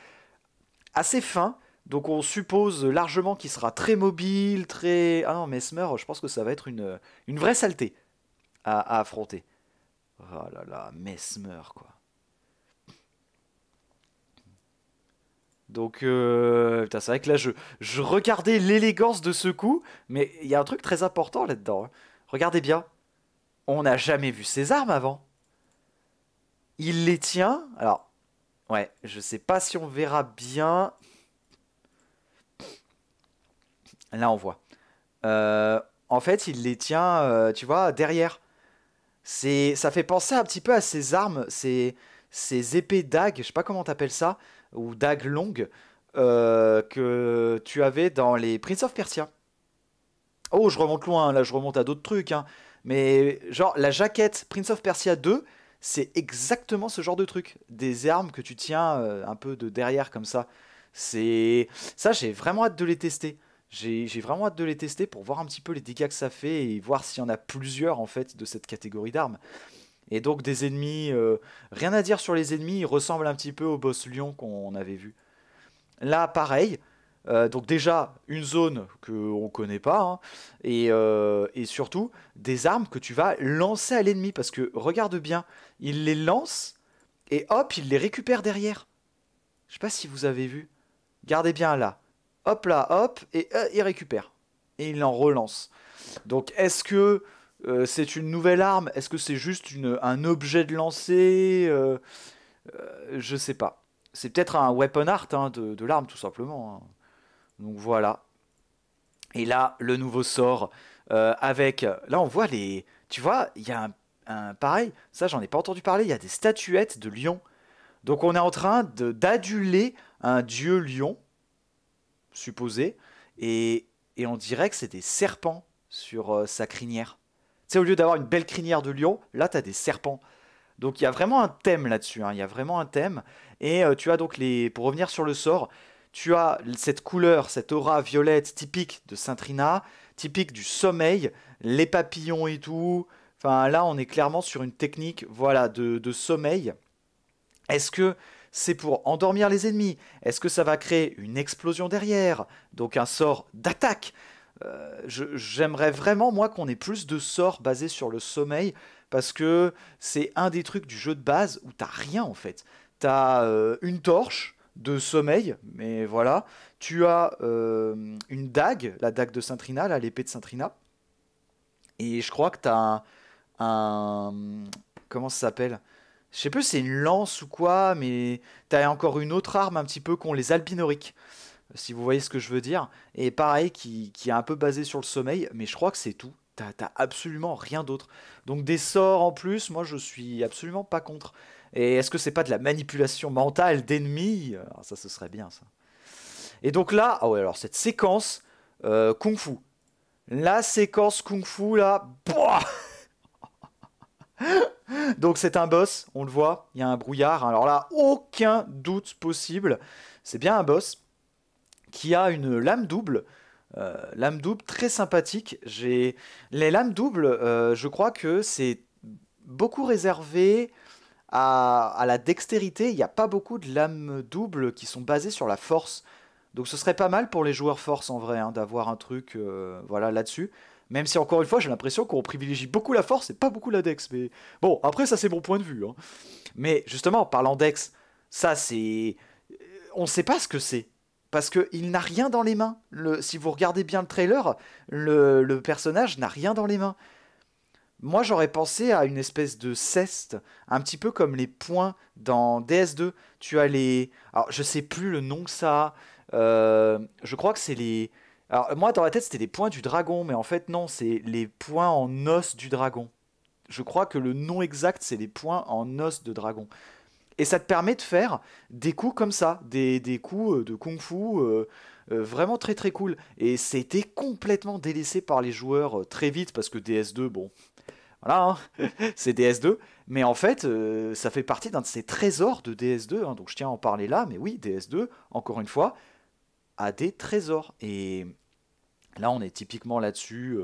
assez fin, donc on suppose largement qu'il sera très mobile, très... Ah non Mesmer, je pense que ça va être une, une vraie saleté à, à affronter. Oh là là, Mesmer quoi. Donc, euh, c'est vrai que là, je, je regardais l'élégance de ce coup, mais il y a un truc très important là-dedans. Hein. Regardez bien, on n'a jamais vu ses armes avant. Il les tient. Alors, ouais, je sais pas si on verra bien. Là, on voit. Euh, en fait, il les tient, euh, tu vois, derrière. C'est, ça fait penser un petit peu à ses armes, ces épées dagues, je sais pas comment t'appelles ça ou d'ag longue euh, que tu avais dans les Prince of Persia. Oh, je remonte loin, là je remonte à d'autres trucs. Hein. Mais genre la jaquette Prince of Persia 2, c'est exactement ce genre de truc. Des armes que tu tiens euh, un peu de derrière comme ça. C'est ça, j'ai vraiment hâte de les tester. J'ai vraiment hâte de les tester pour voir un petit peu les dégâts que ça fait et voir s'il y en a plusieurs en fait de cette catégorie d'armes. Et donc des ennemis, euh, rien à dire sur les ennemis, ils ressemblent un petit peu au boss lion qu'on avait vu. Là, pareil. Euh, donc déjà, une zone qu'on ne connaît pas, hein, et, euh, et, surtout, des armes que tu vas lancer à l'ennemi, parce que, regarde bien, il les lance, et hop, il les récupère derrière. Je sais pas si vous avez vu. Gardez bien là. Hop là, hop, et il récupère. Et il en relance. Donc est-ce que euh, c'est une nouvelle arme Est-ce que c'est juste un objet de lancer Je euh, ne euh, Je sais pas. C'est peut-être un weapon art hein, de, l'arme, tout simplement. Hein. Donc voilà. Et là, le nouveau sort avec. Là, on voit les. Tu vois, il y a un, Pareil, ça, j'en ai pas entendu parler. Il y a des statuettes de lions. Donc on est en train d'aduler un dieu lion, supposé, et, et on dirait que c'est des serpents sur sa crinière. C'est au lieu d'avoir une belle crinière de lion, là, tu as des serpents. Donc il y a vraiment un thème là-dessus, hein. il y a vraiment un thème. Et euh, tu as donc les... Pour revenir sur le sort, tu as cette couleur, cette aura violette typique de Saint-Trina, typique du sommeil, les papillons et tout. Enfin là, on est clairement sur une technique voilà, de, de sommeil. Est-ce que c'est pour endormir les ennemis Est-ce que ça va créer une explosion derrière Donc un sort d'attaque euh, j'aimerais vraiment, moi, qu'on ait plus de sorts basés sur le sommeil, parce que c'est un des trucs du jeu de base où t'as rien, en fait. T'as euh, une torche, de sommeil, mais voilà. Tu as euh, une dague, la dague de saint l'épée de saint Et je crois que t'as un, Comment ça s'appelle Je sais plus, c'est une lance ou quoi, mais t'as encore une autre arme un petit peu qu'ont les albinoriques si vous voyez ce que je veux dire. Et pareil, qui, est un peu basé sur le sommeil, mais je crois que c'est tout. T'as absolument rien d'autre. Donc des sorts en plus, moi je suis absolument pas contre. Et est-ce que c'est pas de la manipulation mentale d'ennemis ah, Ça, ce serait bien ça. Et donc là, ah alors cette séquence euh, Kung Fu. La séquence Kung Fu là. Boah donc c'est un boss, on le voit, il y a un brouillard. Alors là, aucun doute possible. C'est bien un boss qui a une lame double. Euh, lame double très sympathique. J'ai les lames doubles, euh, je crois que c'est beaucoup réservé à, la dextérité. Il n'y a pas beaucoup de lames doubles qui sont basées sur la force. Donc ce serait pas mal pour les joueurs force en vrai hein, d'avoir un truc euh, voilà là-dessus. Même si encore une fois j'ai l'impression qu'on privilégie beaucoup la force et pas beaucoup la dex. Mais bon après ça c'est mon point de vue. Hein. Mais justement en parlant dex, ça c'est on ne sait pas ce que c'est parce qu'il n'a rien dans les mains. si vous regardez bien le trailer, le, personnage n'a rien dans les mains. Moi, j'aurais pensé à une espèce de ceste, un petit peu comme les points dans DS2. Tu as les. Alors, je sais plus le nom que ça euh, je crois que c'est les. Alors, moi, dans la tête, c'était les points du dragon, mais en fait, non, c'est les points en os du dragon. Je crois que le nom exact, c'est les points en os de dragon. Et ça te permet de faire des coups comme ça, des, coups euh, de kung fu euh, euh, vraiment très très cool. Et c'était complètement délaissé par les joueurs très vite parce que DS2, bon, voilà, hein, c'est DS2. Mais en fait, ça fait partie d'un de ces trésors de DS2. Hein. donc je tiens à en parler là, mais oui, DS2, encore une fois, a des trésors. Et là, on est typiquement là-dessus.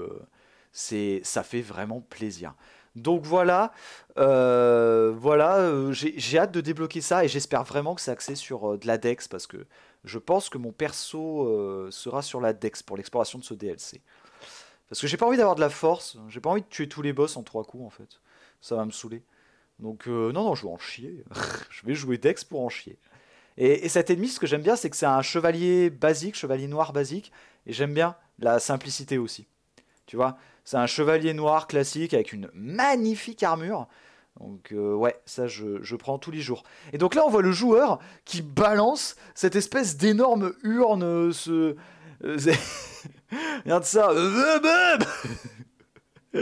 ça fait vraiment plaisir. Donc voilà, euh, voilà, euh, j'ai hâte de débloquer ça et j'espère vraiment que c'est axé sur euh, de la Dex parce que je pense que mon perso sera sur la Dex pour l'exploration de ce DLC. Parce que j'ai pas envie d'avoir de la force, j'ai pas envie de tuer tous les boss en trois coups en fait. Ça va me saouler. Donc non, non, je vais en chier. je vais jouer Dex pour en chier. Et, et cet ennemi, ce que j'aime bien, c'est que c'est un chevalier basique, chevalier noir basique. Et j'aime bien la simplicité aussi. Tu vois c'est un chevalier noir classique avec une magnifique armure. Donc euh, ouais, ça je, je, prends tous les jours. Et donc là on voit le joueur qui balance cette espèce d'énorme urne, ce... Euh, regarde ça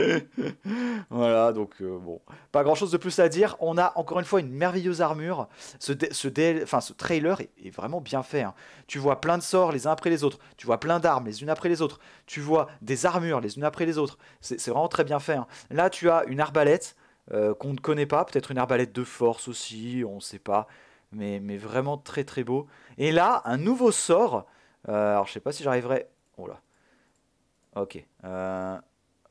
voilà, donc euh, bon, pas grand chose de plus à dire. On a encore une fois une merveilleuse armure. Ce, ce, ce trailer est, vraiment bien fait. Hein. Tu vois plein de sorts les uns après les autres, tu vois plein d'armes les unes après les autres, tu vois des armures les unes après les autres. C'est vraiment très bien fait. Hein. Là, tu as une arbalète euh, qu'on ne connaît pas, peut-être une arbalète de force aussi, on ne sait pas, mais, mais vraiment très très beau. Et là, un nouveau sort. Euh, alors, je sais pas si j'arriverai. Oh là. Ok. Euh.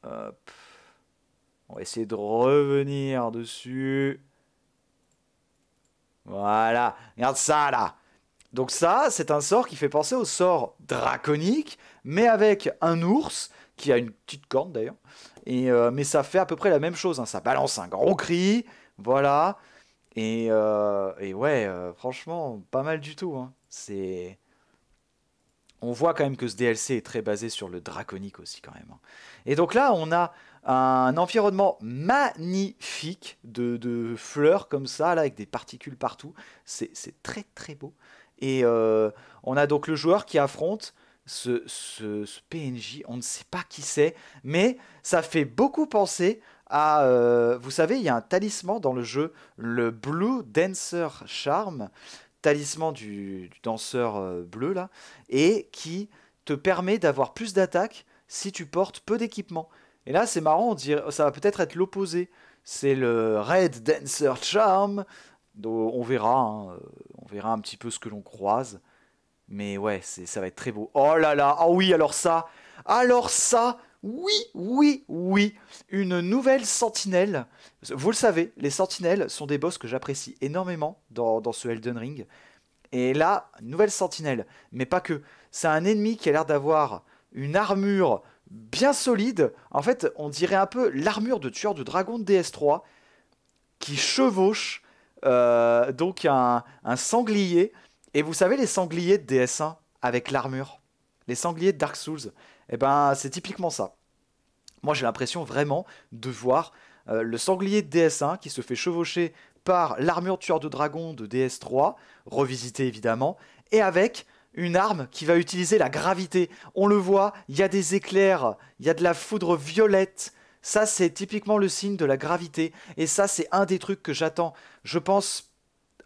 On va essayer de revenir dessus. Voilà. Regarde ça, là. Donc ça, c'est un sort qui fait penser au sort draconique, mais avec un ours, qui a une petite corne d'ailleurs. Euh, mais ça fait à peu près la même chose. Hein. Ça balance un grand cri. Voilà. Et, euh, ouais, euh, franchement, pas mal du tout. Hein. C'est on voit quand même que ce DLC est très basé sur le draconique aussi quand même. Hein. Et donc là, on a un environnement magnifique de, fleurs comme ça, là, avec des particules partout. C'est très très beau. Et euh, on a donc le joueur qui affronte ce, PNJ, on ne sait pas qui c'est, mais ça fait beaucoup penser à... Euh, vous savez, il y a un talisman dans le jeu, le Blue Dancer Charm talisman du, danseur euh, bleu là, et qui te permet d'avoir plus d'attaque si tu portes peu d'équipement. Et là, c'est marrant, ça va peut-être être, l'opposé. C'est le Red Dancer Charm. Donc, on verra, hein, euh, on verra un petit peu ce que l'on croise. Mais ouais, ça va être très beau. Oh là là, ah oh oui, alors ça, alors ça, oui, oui, oui, une nouvelle sentinelle. Vous le savez, les sentinelles sont des boss que j'apprécie énormément dans, ce Elden Ring. Et là, nouvelle sentinelle, mais pas que. C'est un ennemi qui a l'air d'avoir une armure bien solide. En fait, on dirait un peu l'armure de tueur de dragon de DS3 qui chevauche euh, donc un, sanglier. Et vous savez les sangliers de DS1 avec l'armure Les sangliers de Dark Souls eh ben, c'est typiquement ça. Moi, j'ai l'impression vraiment de voir euh, le sanglier de DS1 qui se fait chevaucher par l'armure tueur de dragon de DS3, revisité évidemment, et avec une arme qui va utiliser la gravité. On le voit, il y a des éclairs, il y a de la foudre violette. Ça, c'est typiquement le signe de la gravité. Et ça, c'est un des trucs que j'attends. Je pense,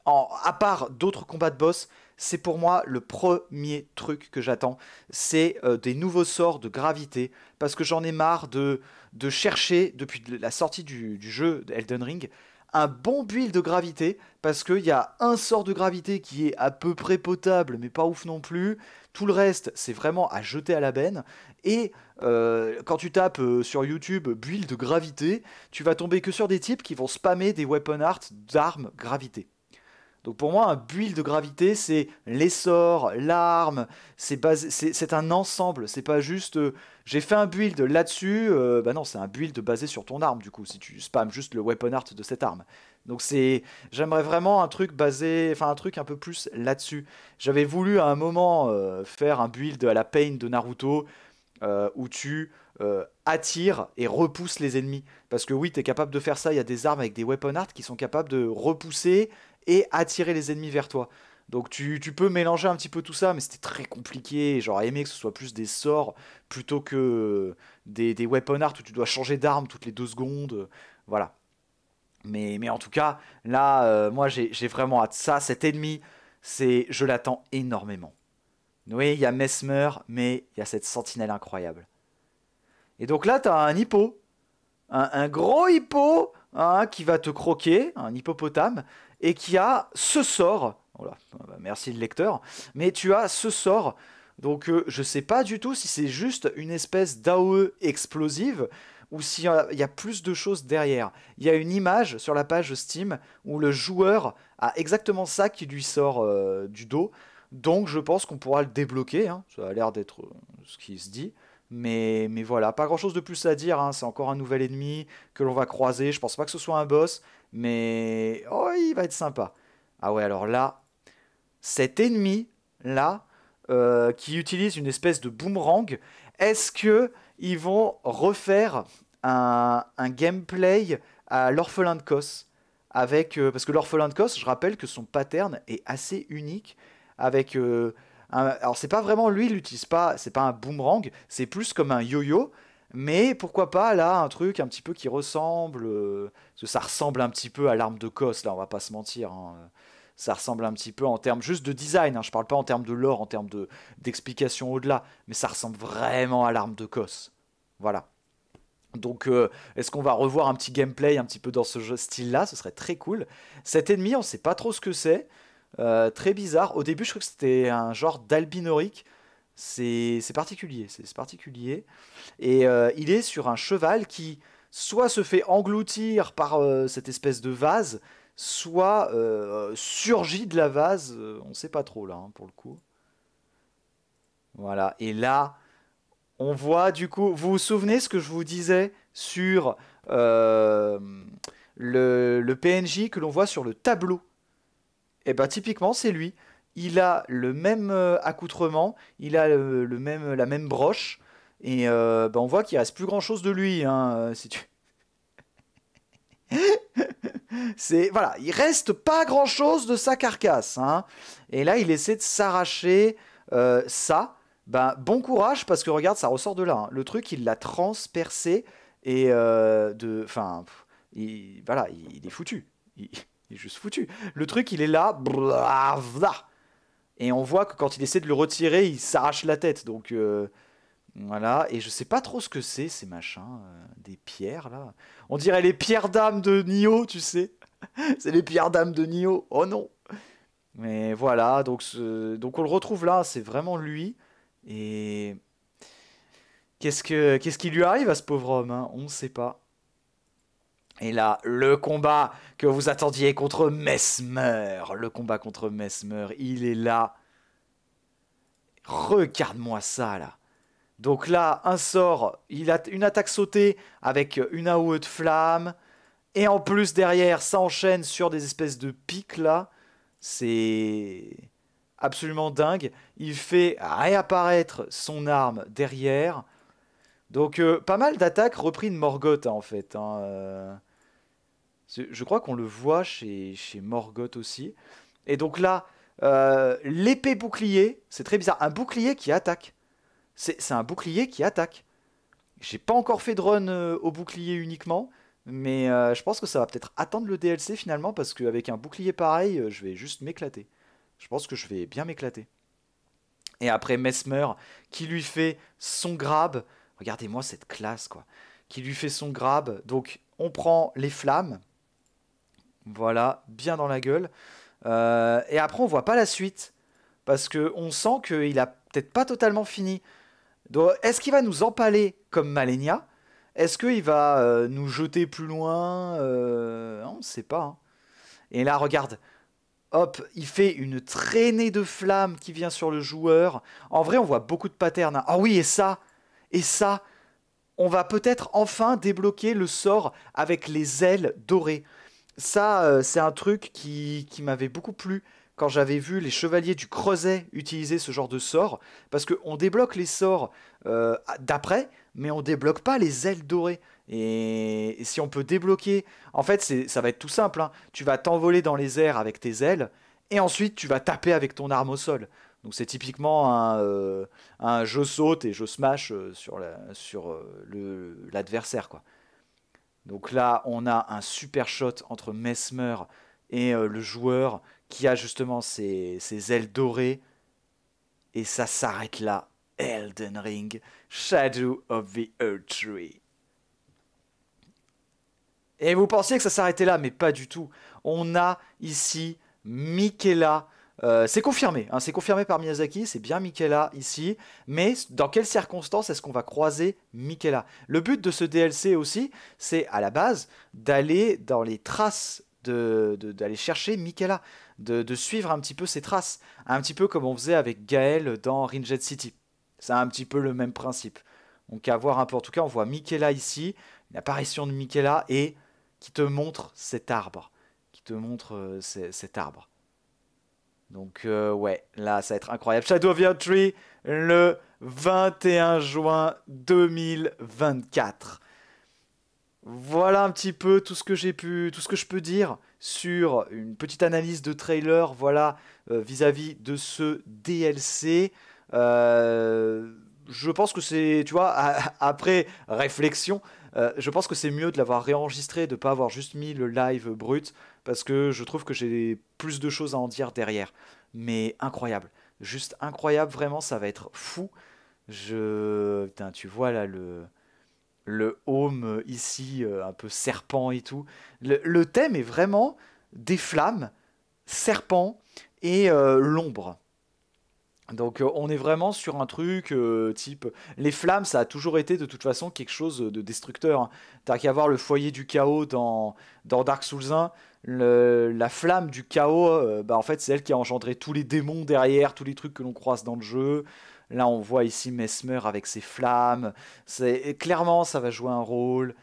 à part d'autres combats de boss, c'est pour moi le premier truc que j'attends. C'est euh, des nouveaux sorts de gravité, parce que j'en ai marre de, chercher, depuis la sortie du, jeu Elden Ring, un bon build de gravité, parce qu'il y a un sort de gravité qui est à peu près potable, mais pas ouf non plus. Tout le reste, c'est vraiment à jeter à la benne. Et euh, quand tu tapes euh, sur YouTube build de gravité, tu vas tomber que sur des types qui vont spammer des weapon art d'armes gravité. Donc pour moi, un build de gravité, c'est l'essor, l'arme, c'est un ensemble, c'est pas juste euh, j'ai fait un build là-dessus, euh, bah non, c'est un build basé sur ton arme du coup, si tu spams juste le weapon art de cette arme. Donc c'est j'aimerais vraiment un truc basé, enfin un truc un peu plus là-dessus. J'avais voulu à un moment euh, faire un build à la Pain de Naruto où tu attires et repousses les ennemis. Parce que oui, t'es capable de faire ça, il y a des armes avec des weapon art qui sont capables de repousser et attirer les ennemis vers toi. Donc tu, peux mélanger un petit peu tout ça, mais c'était très compliqué. J'aurais aimé que ce soit plus des sorts plutôt que des, weapon art où tu dois changer d'arme toutes les deux secondes. Voilà. Mais, mais en tout cas, là, euh, moi j'ai vraiment hâte. Ça, cet ennemi, c'est je l'attends énormément. Oui, il y a Mesmer, mais il y a cette sentinelle incroyable. Et donc là, t'as un hippo. Un, gros hippo hein, qui va te croquer, un hippopotame et qui a ce sort. Voilà, oh oh merci le lecteur. Mais tu as ce sort. Donc je euh, je sais pas du tout si c'est juste une espèce d'AOE explosive ou s'il y, y, a plus de choses derrière. Il y a une image sur la page Steam où le joueur a exactement ça qui lui sort euh, du dos. Donc je pense qu'on pourra le débloquer. Hein. Ça a l'air d'être euh, ce qui se dit. Mais, mais, voilà, pas grand chose de plus à dire. Hein. C'est encore un nouvel ennemi que l'on va croiser. Je pense pas que ce soit un boss mais oh, il va être sympa. Ah ouais, alors là, cet ennemi là euh, qui utilise une espèce de boomerang, est-ce que ils vont refaire un, gameplay à l'orphelin de Kos avec euh, parce que l'orphelin de Kos, je rappelle que son pattern est assez unique avec euh, alors c'est pas vraiment lui, il l'utilise pas, c'est pas un boomerang, c'est plus comme un yo-yo mais pourquoi pas là un truc un petit peu qui ressemble, euh, parce que ça ressemble un petit peu à l'arme de Cos, là on va pas se mentir. Hein. Ça ressemble un petit peu en termes juste de design, hein. je parle pas en termes de lore, en termes d'explication au-delà, mais ça ressemble vraiment à l'arme de Cos, Voilà. Donc, euh, est-ce qu'on va revoir un petit gameplay un petit peu dans ce style-là Ce serait très cool. Cet ennemi, on sait pas trop ce que c'est. Euh, très bizarre. Au début, je crois que c'était un genre d'albinorique. C'est particulier, c'est particulier. Et euh, il est sur un cheval qui soit se fait engloutir par euh, cette espèce de vase, soit euh, surgit de la vase. on ne sait pas trop là, hein, pour le coup. Voilà, et là, on voit du coup, vous vous souvenez ce que je vous disais sur le, le, PNJ que l'on voit sur le tableau Et eh bien typiquement c'est lui, il a le même euh, accoutrement, il a le, même, la même broche, et euh, ben, on voit qu'il reste plus grand chose de lui. Hein, euh, si c'est voilà, il reste pas grand chose de sa carcasse. Hein. Et là, il essaie de s'arracher ça. Ben, bon courage parce que regarde, ça ressort de là. Hein. Le truc, il l'a transpercé et de, enfin, voilà, il, est foutu. Il, est juste foutu. Le truc, il est là, et on voit que quand il essaie de le retirer, il s'arrache la tête. Donc euh, voilà. Et je sais pas trop ce que c'est, ces machins. Euh, des pierres, là. On dirait les pierres d'âme de Nio, tu sais. c'est les pierres d'âme de Nioh. Oh non Mais voilà. Donc, donc on le retrouve là. C'est vraiment lui. Et. Qu'est-ce, que... Qu'est-ce qui lui arrive à ce pauvre homme hein On ne sait pas. Et là, le combat que vous attendiez contre Mesmer. Le combat contre Mesmer, il est là. Regarde-moi ça, là. Donc là, un sort, il a une attaque sautée avec une AOE de flamme. Et en plus, derrière, ça enchaîne sur des espèces de pics, là. C'est absolument dingue. Il fait réapparaître son arme derrière. Donc, euh, pas mal d'attaques reprises de Morgoth, en fait. Hein, euh. Je crois qu'on le voit chez, Morgoth aussi. Et donc là, euh, l'épée bouclier, c'est très bizarre. Un bouclier qui attaque. C'est un bouclier qui attaque. J'ai pas encore fait de run euh, au bouclier uniquement, mais euh, je pense que ça va peut-être attendre le DLC finalement, parce qu'avec un bouclier pareil, je vais juste m'éclater. Je pense que je vais bien m'éclater. Et après Mesmer, qui lui fait son grab. Regardez-moi cette classe, quoi. Qui lui fait son grab. Donc, on prend les flammes. Voilà, bien dans la gueule. Euh, et après, on voit pas la suite. Parce qu'on sent qu'il a peut-être pas totalement fini. Est-ce qu'il va nous empaler comme Malenia Est-ce qu'il va euh, nous jeter plus loin euh, On ne sait pas. Hein. Et là, regarde. Hop, il fait une traînée de flammes qui vient sur le joueur. En vrai, on voit beaucoup de patterns. Hein. Ah oui, et ça Et ça On va peut-être enfin débloquer le sort avec les ailes dorées. Ça, euh, c'est un truc qui, m'avait beaucoup plu quand j'avais vu les chevaliers du creuset utiliser ce genre de sort, parce qu'on débloque les sorts euh, d'après, mais on débloque pas les ailes dorées. Et, si on peut débloquer, en fait, ça va être tout simple. Hein. Tu vas t'envoler dans les airs avec tes ailes, et ensuite tu vas taper avec ton arme au sol. Donc c'est typiquement un, euh, je saute et je smash sur l'adversaire, quoi. Donc là, on a un super shot entre Mesmer et euh, le joueur qui a justement ses, ailes dorées. Et ça s'arrête là. Elden Ring, Shadow of the Earth Tree. Et vous pensiez que ça s'arrêtait là, mais pas du tout. On a ici Michaela euh, c'est confirmé, hein, c'est confirmé par Miyazaki, c'est bien Michaela ici, mais dans quelles circonstances est-ce qu'on va croiser Michaela Le but de ce DLC aussi, c'est à la base d'aller dans les traces, d'aller de, d'aller chercher Michaela, de, suivre un petit peu ses traces, un petit peu comme on faisait avec Gaël dans Ringed City. C'est un petit peu le même principe. Donc à voir un peu, en tout cas on voit Michaela ici, l'apparition de Michaela et qui te montre cet arbre, qui te montre euh, cet arbre. Donc euh, ouais, là ça va être incroyable. Shadow of Tree le 21 juin 2024. Voilà un petit peu tout ce que j'ai pu, tout ce que je peux dire sur une petite analyse de trailer. Voilà euh, vis-à-vis de ce DLC. Euh, je pense que c'est, tu vois, après réflexion, je pense que c'est mieux de l'avoir réenregistré, de ne pas avoir juste mis le live brut parce que je trouve que j'ai plus de choses à en dire derrière. Mais incroyable, juste incroyable, vraiment, ça va être fou. Je, putain, tu vois là le le home euh, ici, euh, un peu serpent et tout. Le, thème est vraiment des flammes, serpent et euh, l'ombre. Donc on est vraiment sur un truc type les flammes, ça a toujours été de toute façon quelque chose de destructeur. Hein. T'as qu'à voir le foyer du chaos dans, dans Dark Souls 1, la flamme du chaos, euh, bah, en fait, c'est elle qui a engendré tous les démons derrière, tous les trucs que l'on croise dans le jeu. Là, on voit ici Mesmer avec ses flammes. C'est clairement, ça va jouer un rôle.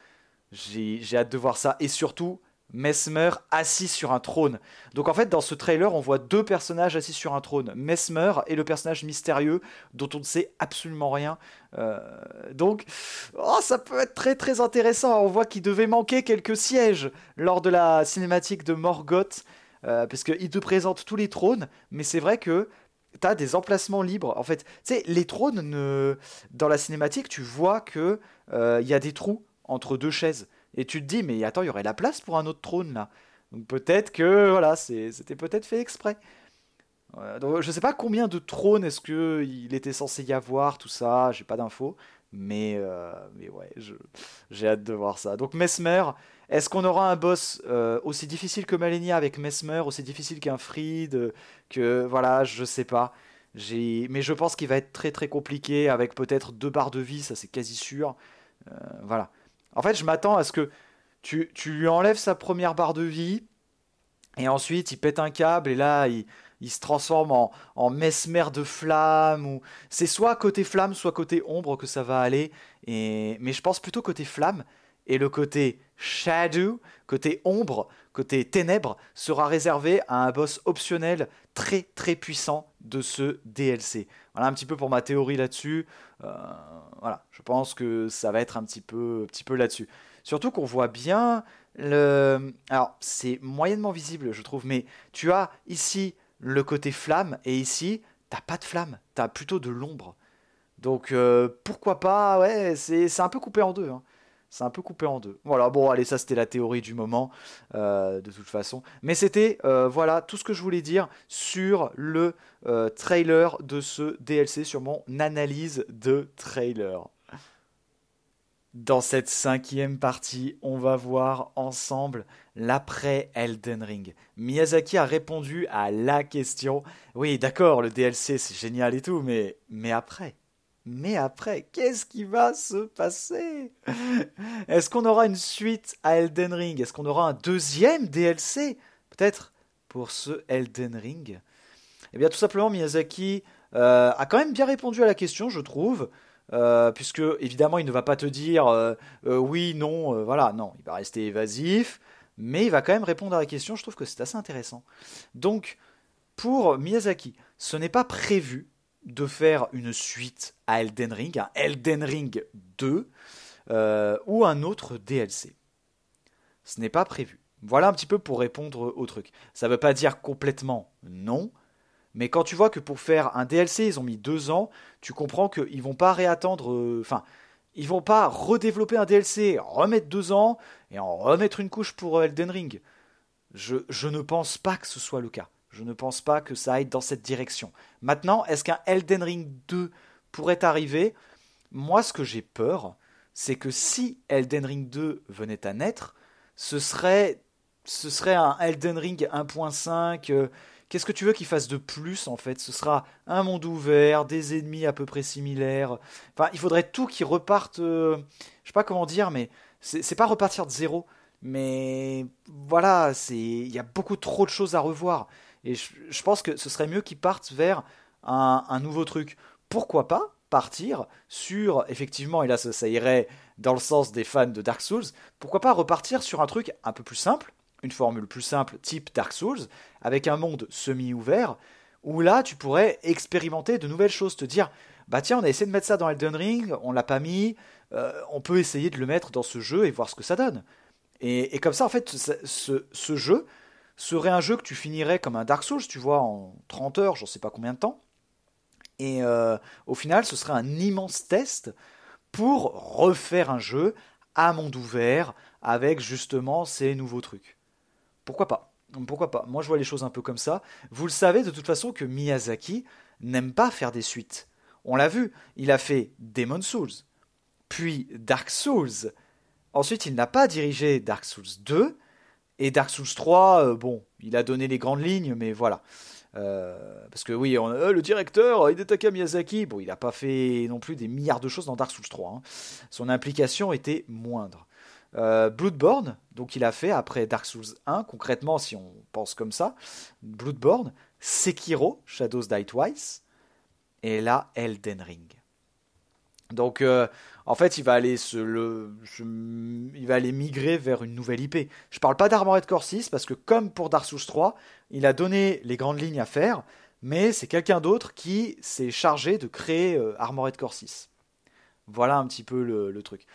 J'ai hâte de voir ça. Et surtout, Mesmer assis sur un trône. Donc en fait, dans ce trailer, on voit deux personnages assis sur un trône. Mesmer et le personnage mystérieux dont on ne sait absolument rien. Euh, donc, oh, ça peut être très très intéressant. On voit qu'il devait manquer quelques sièges lors de la cinématique de Morgoth, euh, parce qu'il te présente tous les trônes, mais c'est vrai que t'as des emplacements libres. En fait, tu sais, les trônes, ne... dans la cinématique, tu vois que euh, y a des trous entre deux chaises. Et tu te dis, mais attends, il y aurait la place pour un autre trône là. Donc peut-être que voilà, c'était peut-être fait exprès. Euh, donc, je sais pas combien de trônes est-ce que il était censé y avoir, tout ça, j'ai pas d'infos. Mais, euh, mais ouais, j'ai hâte de voir ça. Donc Mesmer, est-ce qu'on aura un boss euh, aussi difficile que Malenia avec Mesmer, aussi difficile qu'un Fried, euh, que voilà, je sais pas. Mais je pense qu'il va être très très compliqué avec peut-être deux barres de vie, ça c'est quasi sûr. voilà. En fait, je m'attends à ce que tu, lui enlèves sa première barre de vie, et ensuite il pète un câble, et là il, se transforme en, en mesmer de flamme. Ou... C'est soit côté flamme, soit côté ombre que ça va aller. Mais je pense plutôt côté flamme, et le côté shadow, côté ombre, côté ténèbres, sera réservé à un boss optionnel très très puissant de ce DLC. Voilà un petit peu pour ma théorie là-dessus. Euh, voilà, je pense que ça va être un petit peu, petit peu là-dessus. Surtout qu'on voit bien le. Alors, c'est moyennement visible, je trouve, mais tu as ici le côté flamme et ici, t'as pas de flamme, t'as plutôt de l'ombre. Donc, euh, pourquoi pas, ouais, c'est un peu coupé en deux. Hein c'est un peu coupé en deux. Voilà, bon, allez, ça c'était la théorie du moment, euh, de toute façon. Mais c'était, euh, voilà, tout ce que je voulais dire sur le euh, trailer de ce DLC, sur mon analyse de trailer. Dans cette cinquième partie, on va voir ensemble l'après Elden Ring. Miyazaki a répondu à la question. Oui, d'accord, le DLC c'est génial et tout, mais, mais après mais après, qu'est-ce qui va se passer Est-ce qu'on aura une suite à Elden Ring Est-ce qu'on aura un deuxième DLC Peut-être pour ce Elden Ring Eh bien tout simplement, Miyazaki euh, a quand même bien répondu à la question, je trouve. Euh, puisque évidemment il ne va pas te dire euh, oui, non, voilà, non, il va rester évasif, mais il va quand même répondre à la question, je trouve que c'est assez intéressant. Donc, pour Miyazaki, ce n'est pas prévu de faire une suite à Elden Ring, un Elden Ring 2 euh, ou un autre DLC. Ce n'est pas prévu. Voilà un petit peu pour répondre au truc. Ça ne veut pas dire complètement non, mais quand tu vois que pour faire un DLC, ils ont mis deux ans, tu comprends qu'ils vont pas réattendre. Euh, enfin, ils vont pas redévelopper un DLC, remettre deux ans et en remettre une couche pour euh, Elden Ring. je ne pense pas que ce soit le cas. Je ne pense pas que ça aille dans cette direction. Maintenant, est-ce qu'un Elden Ring 2 pourrait arriver Moi, ce que j'ai peur, c'est que si Elden Ring 2 venait à naître, ce serait, ce serait un Elden Ring 1.5. Euh, qu'est-ce que tu veux qu'il fasse de plus en fait Ce sera un monde ouvert, des ennemis à peu près similaires. Enfin, il faudrait tout qui reparte. Euh, je sais pas comment dire, mais c'est pas repartir de zéro. Mais voilà, c'est il y a beaucoup trop de choses à revoir. Et je, pense que ce serait mieux qu'ils partent vers un, nouveau truc. Pourquoi pas partir sur, effectivement, et là ça, irait dans le sens des fans de Dark Souls, pourquoi pas repartir sur un truc un peu plus simple, une formule plus simple type Dark Souls, avec un monde semi-ouvert, où là tu pourrais expérimenter de nouvelles choses, te dire, bah tiens, on a essayé de mettre ça dans Elden Ring, on l'a pas mis, euh, on peut essayer de le mettre dans ce jeu et voir ce que ça donne. Et, comme ça, en fait, ce jeu, serait un jeu que tu finirais comme un Dark Souls, tu vois, en 30 heures, j'en sais pas combien de temps. Et euh, au final, ce serait un immense test pour refaire un jeu à monde ouvert avec justement ces nouveaux trucs. Pourquoi pas Pourquoi pas Moi, je vois les choses un peu comme ça. Vous le savez de toute façon que Miyazaki n'aime pas faire des suites. On l'a vu, il a fait Demon Souls, puis Dark Souls. Ensuite, il n'a pas dirigé Dark Souls 2, et Dark Souls 3, euh, bon, il a donné les grandes lignes, mais voilà. Euh, parce que oui, euh, le directeur Hidetaka Miyazaki, bon, il n'a pas fait non plus des milliards de choses dans Dark Souls 3. Hein. Son implication était moindre. Bloodborne, donc il a fait après Dark Souls 1, concrètement si on pense comme ça, Bloodborne, Sekiro, Shadows Die Twice, et là Elden Ring. Donc en fait, il va aller se, il va aller migrer vers une nouvelle IP. Je parle pas d'Armored Core 6 parce que comme pour Dark 3, il a donné les grandes lignes à faire, mais c'est quelqu'un d'autre qui s'est chargé de créer euh, Armored Core 6. Voilà un petit peu le truc.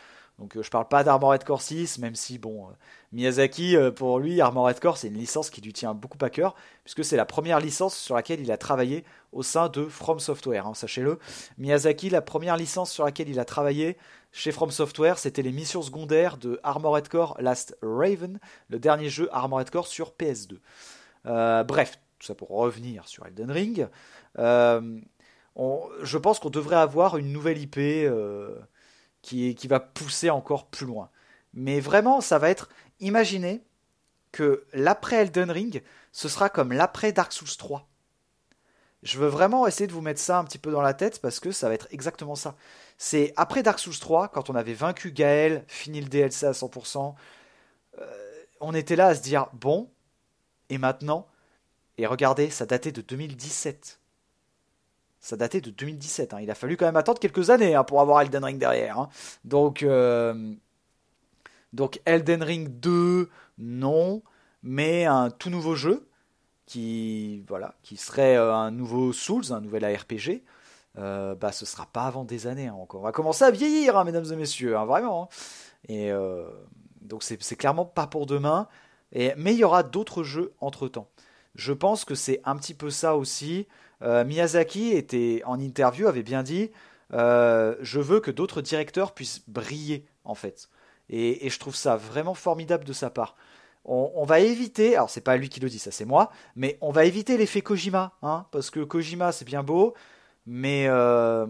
Donc euh, je parle pas d'Armored Core 6, même si bon, euh, Miyazaki, euh, pour lui, Armored Core, c'est une licence qui lui tient beaucoup à cœur, puisque c'est la première licence sur laquelle il a travaillé au sein de From Software, hein, sachez-le. Miyazaki, la première licence sur laquelle il a travaillé chez From Software, c'était les missions secondaires de Armored Core Last Raven, le dernier jeu Armored Core sur PS2. bref, tout ça pour revenir sur Elden Ring. je pense qu'on devrait avoir une nouvelle IP qui, va pousser encore plus loin. Mais vraiment, ça va être, imaginez que l'après Elden Ring, ce sera comme l'après Dark Souls 3. Je veux vraiment essayer de vous mettre ça un petit peu dans la tête parce que ça va être exactement ça. C'est après Dark Souls 3, quand on avait vaincu Gaël, fini le DLC à 100%, euh, on était là à se dire bon, et maintenant, et regardez, ça datait de 2017 ça datait de 2017. Hein. Il a fallu quand même attendre quelques années hein, pour avoir Elden Ring derrière. Hein. Donc, euh, donc Elden Ring 2, non, mais un tout nouveau jeu qui, voilà, qui serait euh, un nouveau Souls, un nouvel ARPG. Ce euh, bah, ce sera pas avant des années. encore. On va commencer à vieillir, mesdames et messieurs, vraiment. Et euh... donc c'est clairement pas pour demain. mais il y aura d'autres jeux entre temps. Je pense que c'est un petit peu ça aussi. Euh, Miyazaki était en interview avait bien dit euh, je veux que d'autres directeurs puissent briller en fait. Et, je trouve ça vraiment formidable de sa part. On, va éviter, alors c'est pas lui qui le dit, ça c'est moi, mais on va éviter l'effet Kojima, hein, parce que Kojima c'est bien beau, mais euh,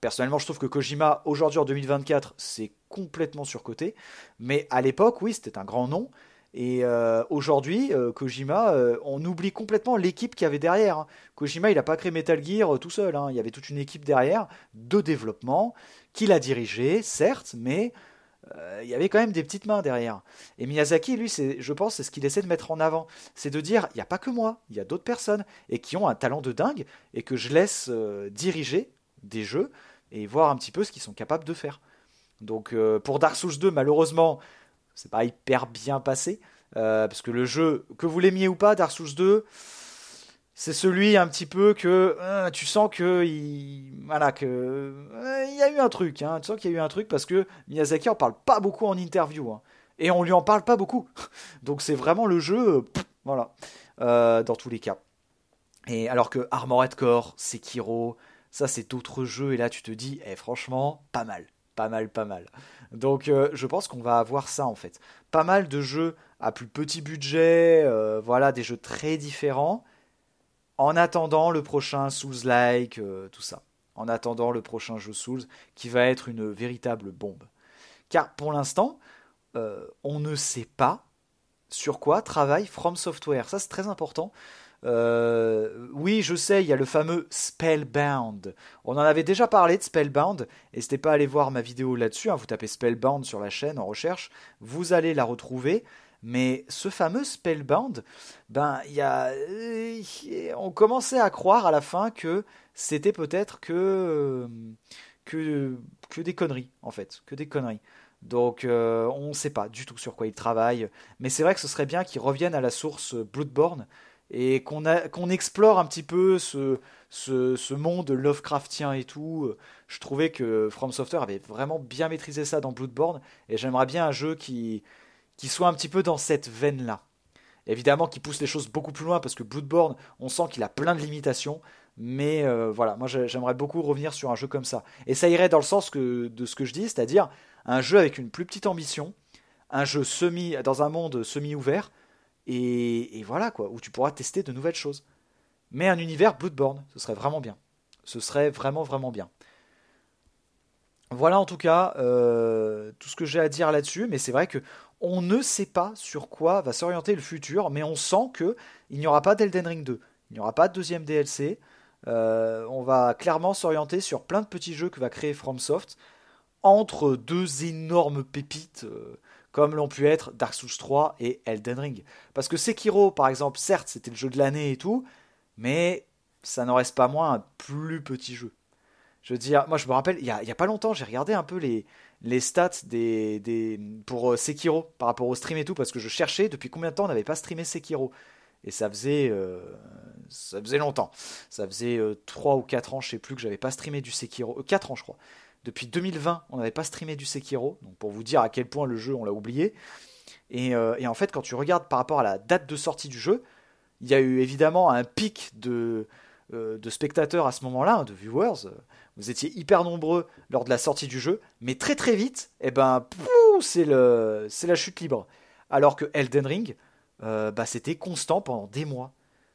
personnellement je trouve que Kojima aujourd'hui en 2024 c'est complètement surcoté, mais à l'époque oui c'était un grand nom, et euh, aujourd'hui, euh, Kojima, euh, on oublie complètement l'équipe qu'il y avait derrière. Hein. Kojima, il n'a pas créé Metal Gear tout seul. Hein. Il y avait toute une équipe derrière de développement qu'il a dirigé, certes, mais il y avait quand même des petites mains derrière. Et Miyazaki, lui, je pense, c'est ce qu'il essaie de mettre en avant. C'est de dire, il n'y a pas que moi, il y a d'autres personnes, et qui ont un talent de dingue, et que je laisse diriger des jeux, et voir un petit peu ce qu'ils sont capables de faire. Donc pour Dark Souls 2, malheureusement, c'est pas hyper bien passé. Euh, parce que le jeu, que vous l'aimiez ou pas, Dark Souls 2, c'est celui un petit peu que euh, tu sens que il, voilà que euh, y a eu un truc, hein. tu sens qu'il y a eu un truc parce que Miyazaki en parle pas beaucoup en interview hein. et on lui en parle pas beaucoup, donc c'est vraiment le jeu, voilà, dans tous les cas. Et alors que Armored Core, Sekiro, ça c'est d'autres jeux et là tu te dis, eh, franchement, pas mal, pas mal, pas mal. Donc euh, je pense qu'on va avoir ça en fait. Pas mal de jeux à plus petit budget, euh, voilà, des jeux très différents. En attendant le prochain Souls-like, euh, tout ça. En attendant le prochain jeu Souls, qui va être une véritable bombe. Car pour l'instant, on ne sait pas sur quoi travaille From Software. Ça c'est très important. Euh, oui, je sais, il y a le fameux Spellbound. On en avait déjà parlé de Spellbound, n'hésitez pas à aller voir ma vidéo là-dessus, hein. vous tapez Spellbound sur la chaîne en recherche, vous allez la retrouver. Mais ce fameux Spellbound, ben, il y a... Euh, on commençait à croire à la fin que c'était peut-être que... Euh, que... que des conneries, en fait, que des conneries. Donc on ne sait pas du tout sur quoi il travaille. mais c'est vrai que ce serait bien qu'il revienne à la source Bloodborne, et qu'on explore un petit peu ce, monde Lovecraftien et tout. Euh, je trouvais que From Software avait vraiment bien maîtrisé ça dans Bloodborne, et j'aimerais bien un jeu qui, soit un petit peu dans cette veine-là. Évidemment, qui pousse les choses beaucoup plus loin, parce que Bloodborne, on sent qu'il a plein de limitations, mais euh, voilà, moi j'aimerais beaucoup revenir sur un jeu comme ça. Et ça irait dans le sens de ce que je dis, c'est-à-dire un jeu avec une plus petite ambition, un jeu semi dans un monde semi-ouvert, et, voilà quoi, où tu pourras tester de nouvelles choses. Mais un univers Bloodborne, ce serait vraiment bien. Ce serait vraiment vraiment bien. Voilà en tout cas euh, tout ce que j'ai à dire là-dessus, mais c'est vrai que on ne sait pas sur quoi va s'orienter le futur, mais on sent que il n'y aura pas d'Elden Ring 2, il n'y aura pas de deuxième DLC. Euh, on va clairement s'orienter sur plein de petits jeux que va créer FromSoft entre deux énormes pépites. Euh, comme l'ont pu être Dark Souls 3 et Elden Ring. Parce que Sekiro, par exemple, certes, c'était le jeu de l'année et tout, mais ça n'en reste pas moins un plus petit jeu. Je veux dire, moi je me rappelle, il n'y a, pas longtemps, j'ai regardé un peu les, les stats des, des, pour euh, Sekiro par rapport au stream et tout, parce que je cherchais depuis combien de temps on n'avait pas streamé Sekiro. Et ça faisait, euh, ça faisait longtemps. Ça faisait 3 euh, ou 4 ans, je sais plus, que j'avais pas streamé du Sekiro. 4 ans, je crois. Depuis 2020, on n'avait pas streamé du Sekiro, donc pour vous dire à quel point le jeu, on l'a oublié. Euh, et, en fait, quand tu regardes par rapport à la date de sortie du jeu, il y a eu évidemment un pic de, euh, de spectateurs à ce moment-là, de viewers. Vous étiez hyper nombreux lors de la sortie du jeu, mais très très vite, eh ben, c'est la chute libre. Alors que Elden Ring, euh, bah, c'était constant pendant des mois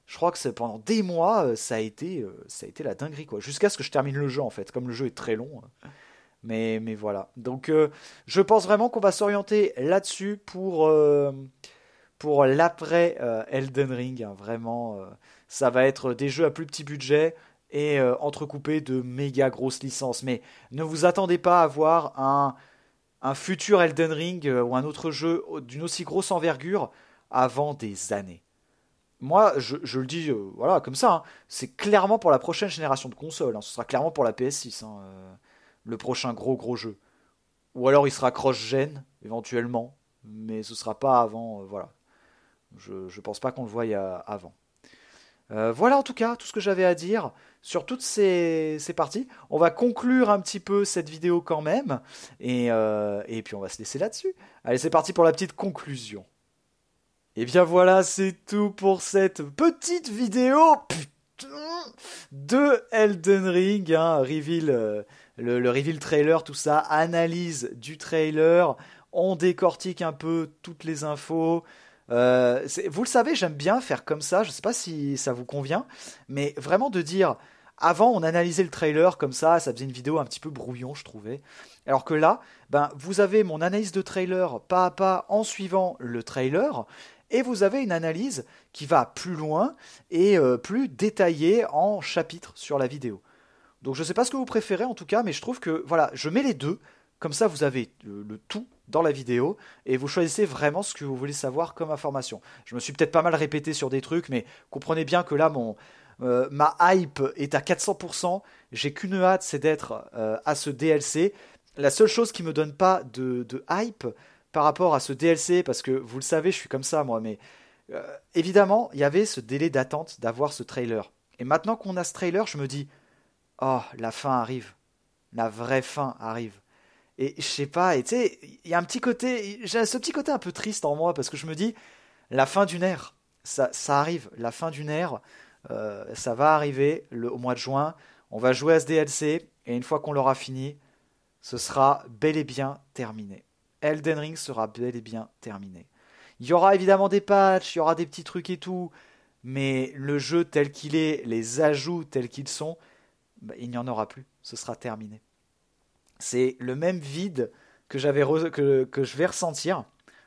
je crois que pendant des mois, euh, ça a été, euh, ça a été la dinguerie, quoi. Jusqu'à ce que je termine le jeu, en fait. Comme le jeu est très long. Euh. Mais, mais voilà. Donc, je pense vraiment qu'on va s'orienter là-dessus pour, pour l'après Elden Ring. Hein, vraiment, ça va être des jeux à plus petit budget et entrecoupés de méga grosses licences. Mais ne vous attendez pas à voir un, un futur Elden Ring ou un autre jeu d'une aussi grosse envergure avant des années moi, je, le dis, euh, voilà, comme ça, hein, c'est clairement pour la prochaine génération de consoles. Hein, ce sera clairement pour la PS6, hein, euh, le prochain gros gros jeu. Ou alors il sera cross-gen, éventuellement, mais ce sera pas avant, euh, voilà. Je, ne pense pas qu'on le voie avant. voilà en tout cas tout ce que j'avais à dire sur toutes ces, parties. On va conclure un petit peu cette vidéo quand même, et puis on va se laisser là-dessus. Allez, c'est parti pour la petite conclusion. Et eh bien voilà, c'est tout pour cette petite vidéo de Elden Ring, hein, reveal, euh, le, reveal trailer, tout ça, analyse du trailer, on décortique un peu toutes les infos. Euh, vous le savez, j'aime bien faire comme ça, je sais pas si ça vous convient, mais vraiment de dire, avant on analysait le trailer comme ça, ça faisait une vidéo un petit peu brouillon, je trouvais. Alors que là, ben, vous avez mon analyse de trailer pas à pas en suivant le trailer, et vous avez une analyse qui va plus loin et euh, plus détaillée en chapitres sur la vidéo. Donc je ne sais pas ce que vous préférez en tout cas, mais je trouve que voilà, je mets les deux, comme ça vous avez euh, le, tout dans la vidéo et vous choisissez vraiment ce que vous voulez savoir comme information. Je me suis peut-être pas mal répété sur des trucs, mais comprenez bien que là mon... Euh, ma hype est à 400%, j'ai qu'une hâte, c'est d'être à ce DLC. La seule chose qui me donne pas de hype, par rapport à ce DLC, parce que vous le savez, je suis comme ça moi, mais euh, évidemment, il y avait ce délai d'attente d'avoir ce trailer. Et maintenant qu'on a ce trailer, je me dis, oh, la fin arrive. La vraie fin arrive. Et je sais pas, et tu sais, il y a un petit côté, j'ai ce petit côté un peu triste en moi, parce que je me dis, la fin d'une ère, ça, ça arrive, la fin d'une ère, euh, ça va arriver le, au mois de juin, on va jouer à ce DLC, et une fois qu'on l'aura fini, ce sera bel et bien terminé. Elden Ring sera bel et bien terminé. Il y aura évidemment des patchs, il y aura des petits trucs et tout, mais le jeu tel qu'il est, les ajouts tels qu'ils sont, bah, il n'y en aura plus. Ce sera terminé. C'est le même vide que, j'avais que, que, je vais ressentir,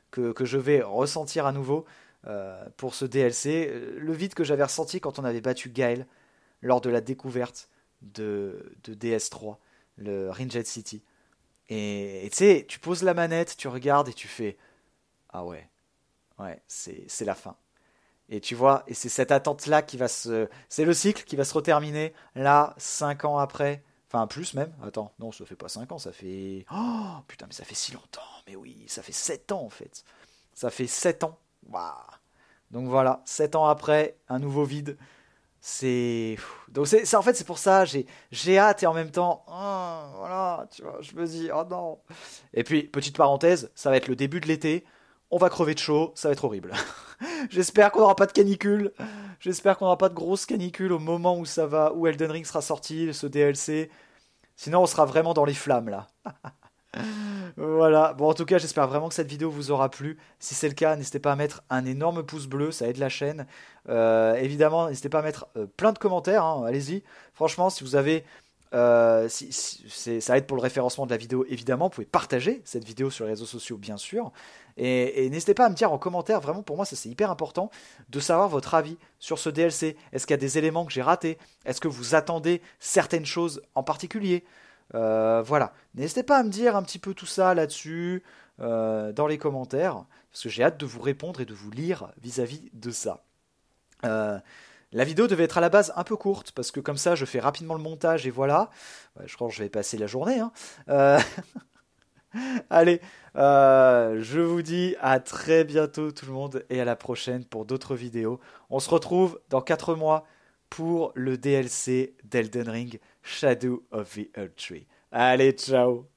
que, je vais ressentir à nouveau euh, pour ce DLC. Euh, le vide que j'avais ressenti quand on avait battu Gaël lors de la découverte de, de DS3, le Ringed City. Et tu sais, tu poses la manette, tu regardes et tu fais Ah ouais, ouais, c'est la fin. Et tu vois, et c'est cette attente-là qui va se. C'est le cycle qui va se reterminer là, 5 ans après. Enfin, plus même. Attends, non, ça fait pas 5 ans, ça fait. Oh putain, mais ça fait si longtemps. Mais oui, ça fait 7 ans en fait. Ça fait 7 ans. Waouh Donc voilà, 7 ans après, un nouveau vide. C'est donc c'est en fait c'est pour ça j'ai j'ai hâte et en même temps oh, voilà tu vois je me dis oh non et puis petite parenthèse ça va être le début de l'été on va crever de chaud ça va être horrible j'espère qu'on n'aura pas de canicule j'espère qu'on n'aura pas de grosse canicule au moment où ça va où Elden Ring sera sorti ce DLC sinon on sera vraiment dans les flammes là voilà, bon en tout cas j'espère vraiment que cette vidéo vous aura plu. Si c'est le cas, n'hésitez pas à mettre un énorme pouce bleu, ça aide la chaîne. Euh, évidemment, n'hésitez pas à mettre euh, plein de commentaires, hein, allez-y. Franchement, si vous avez... Euh, ça aide pour le référencement de la vidéo, évidemment. Vous pouvez partager cette vidéo sur les réseaux sociaux, bien sûr. Et, et n'hésitez pas à me dire en commentaire, vraiment pour moi, ça c'est hyper important de savoir votre avis sur ce DLC. Est-ce qu'il y a des éléments que j'ai ratés Est-ce que vous attendez certaines choses en particulier euh, voilà. N'hésitez pas à me dire un petit peu tout ça là-dessus euh, dans les commentaires, parce que j'ai hâte de vous répondre et de vous lire vis-à-vis de ça. Euh, la vidéo devait être à la base un peu courte, parce que comme ça je fais rapidement le montage et voilà. je crois que je vais passer la journée. Hein. Allez, je vous dis à très bientôt tout le monde et à la prochaine pour d'autres vidéos. On se retrouve dans 4 mois pour le DLC d'Elden Ring. Shadow of the Earth Tree. Allez, ciao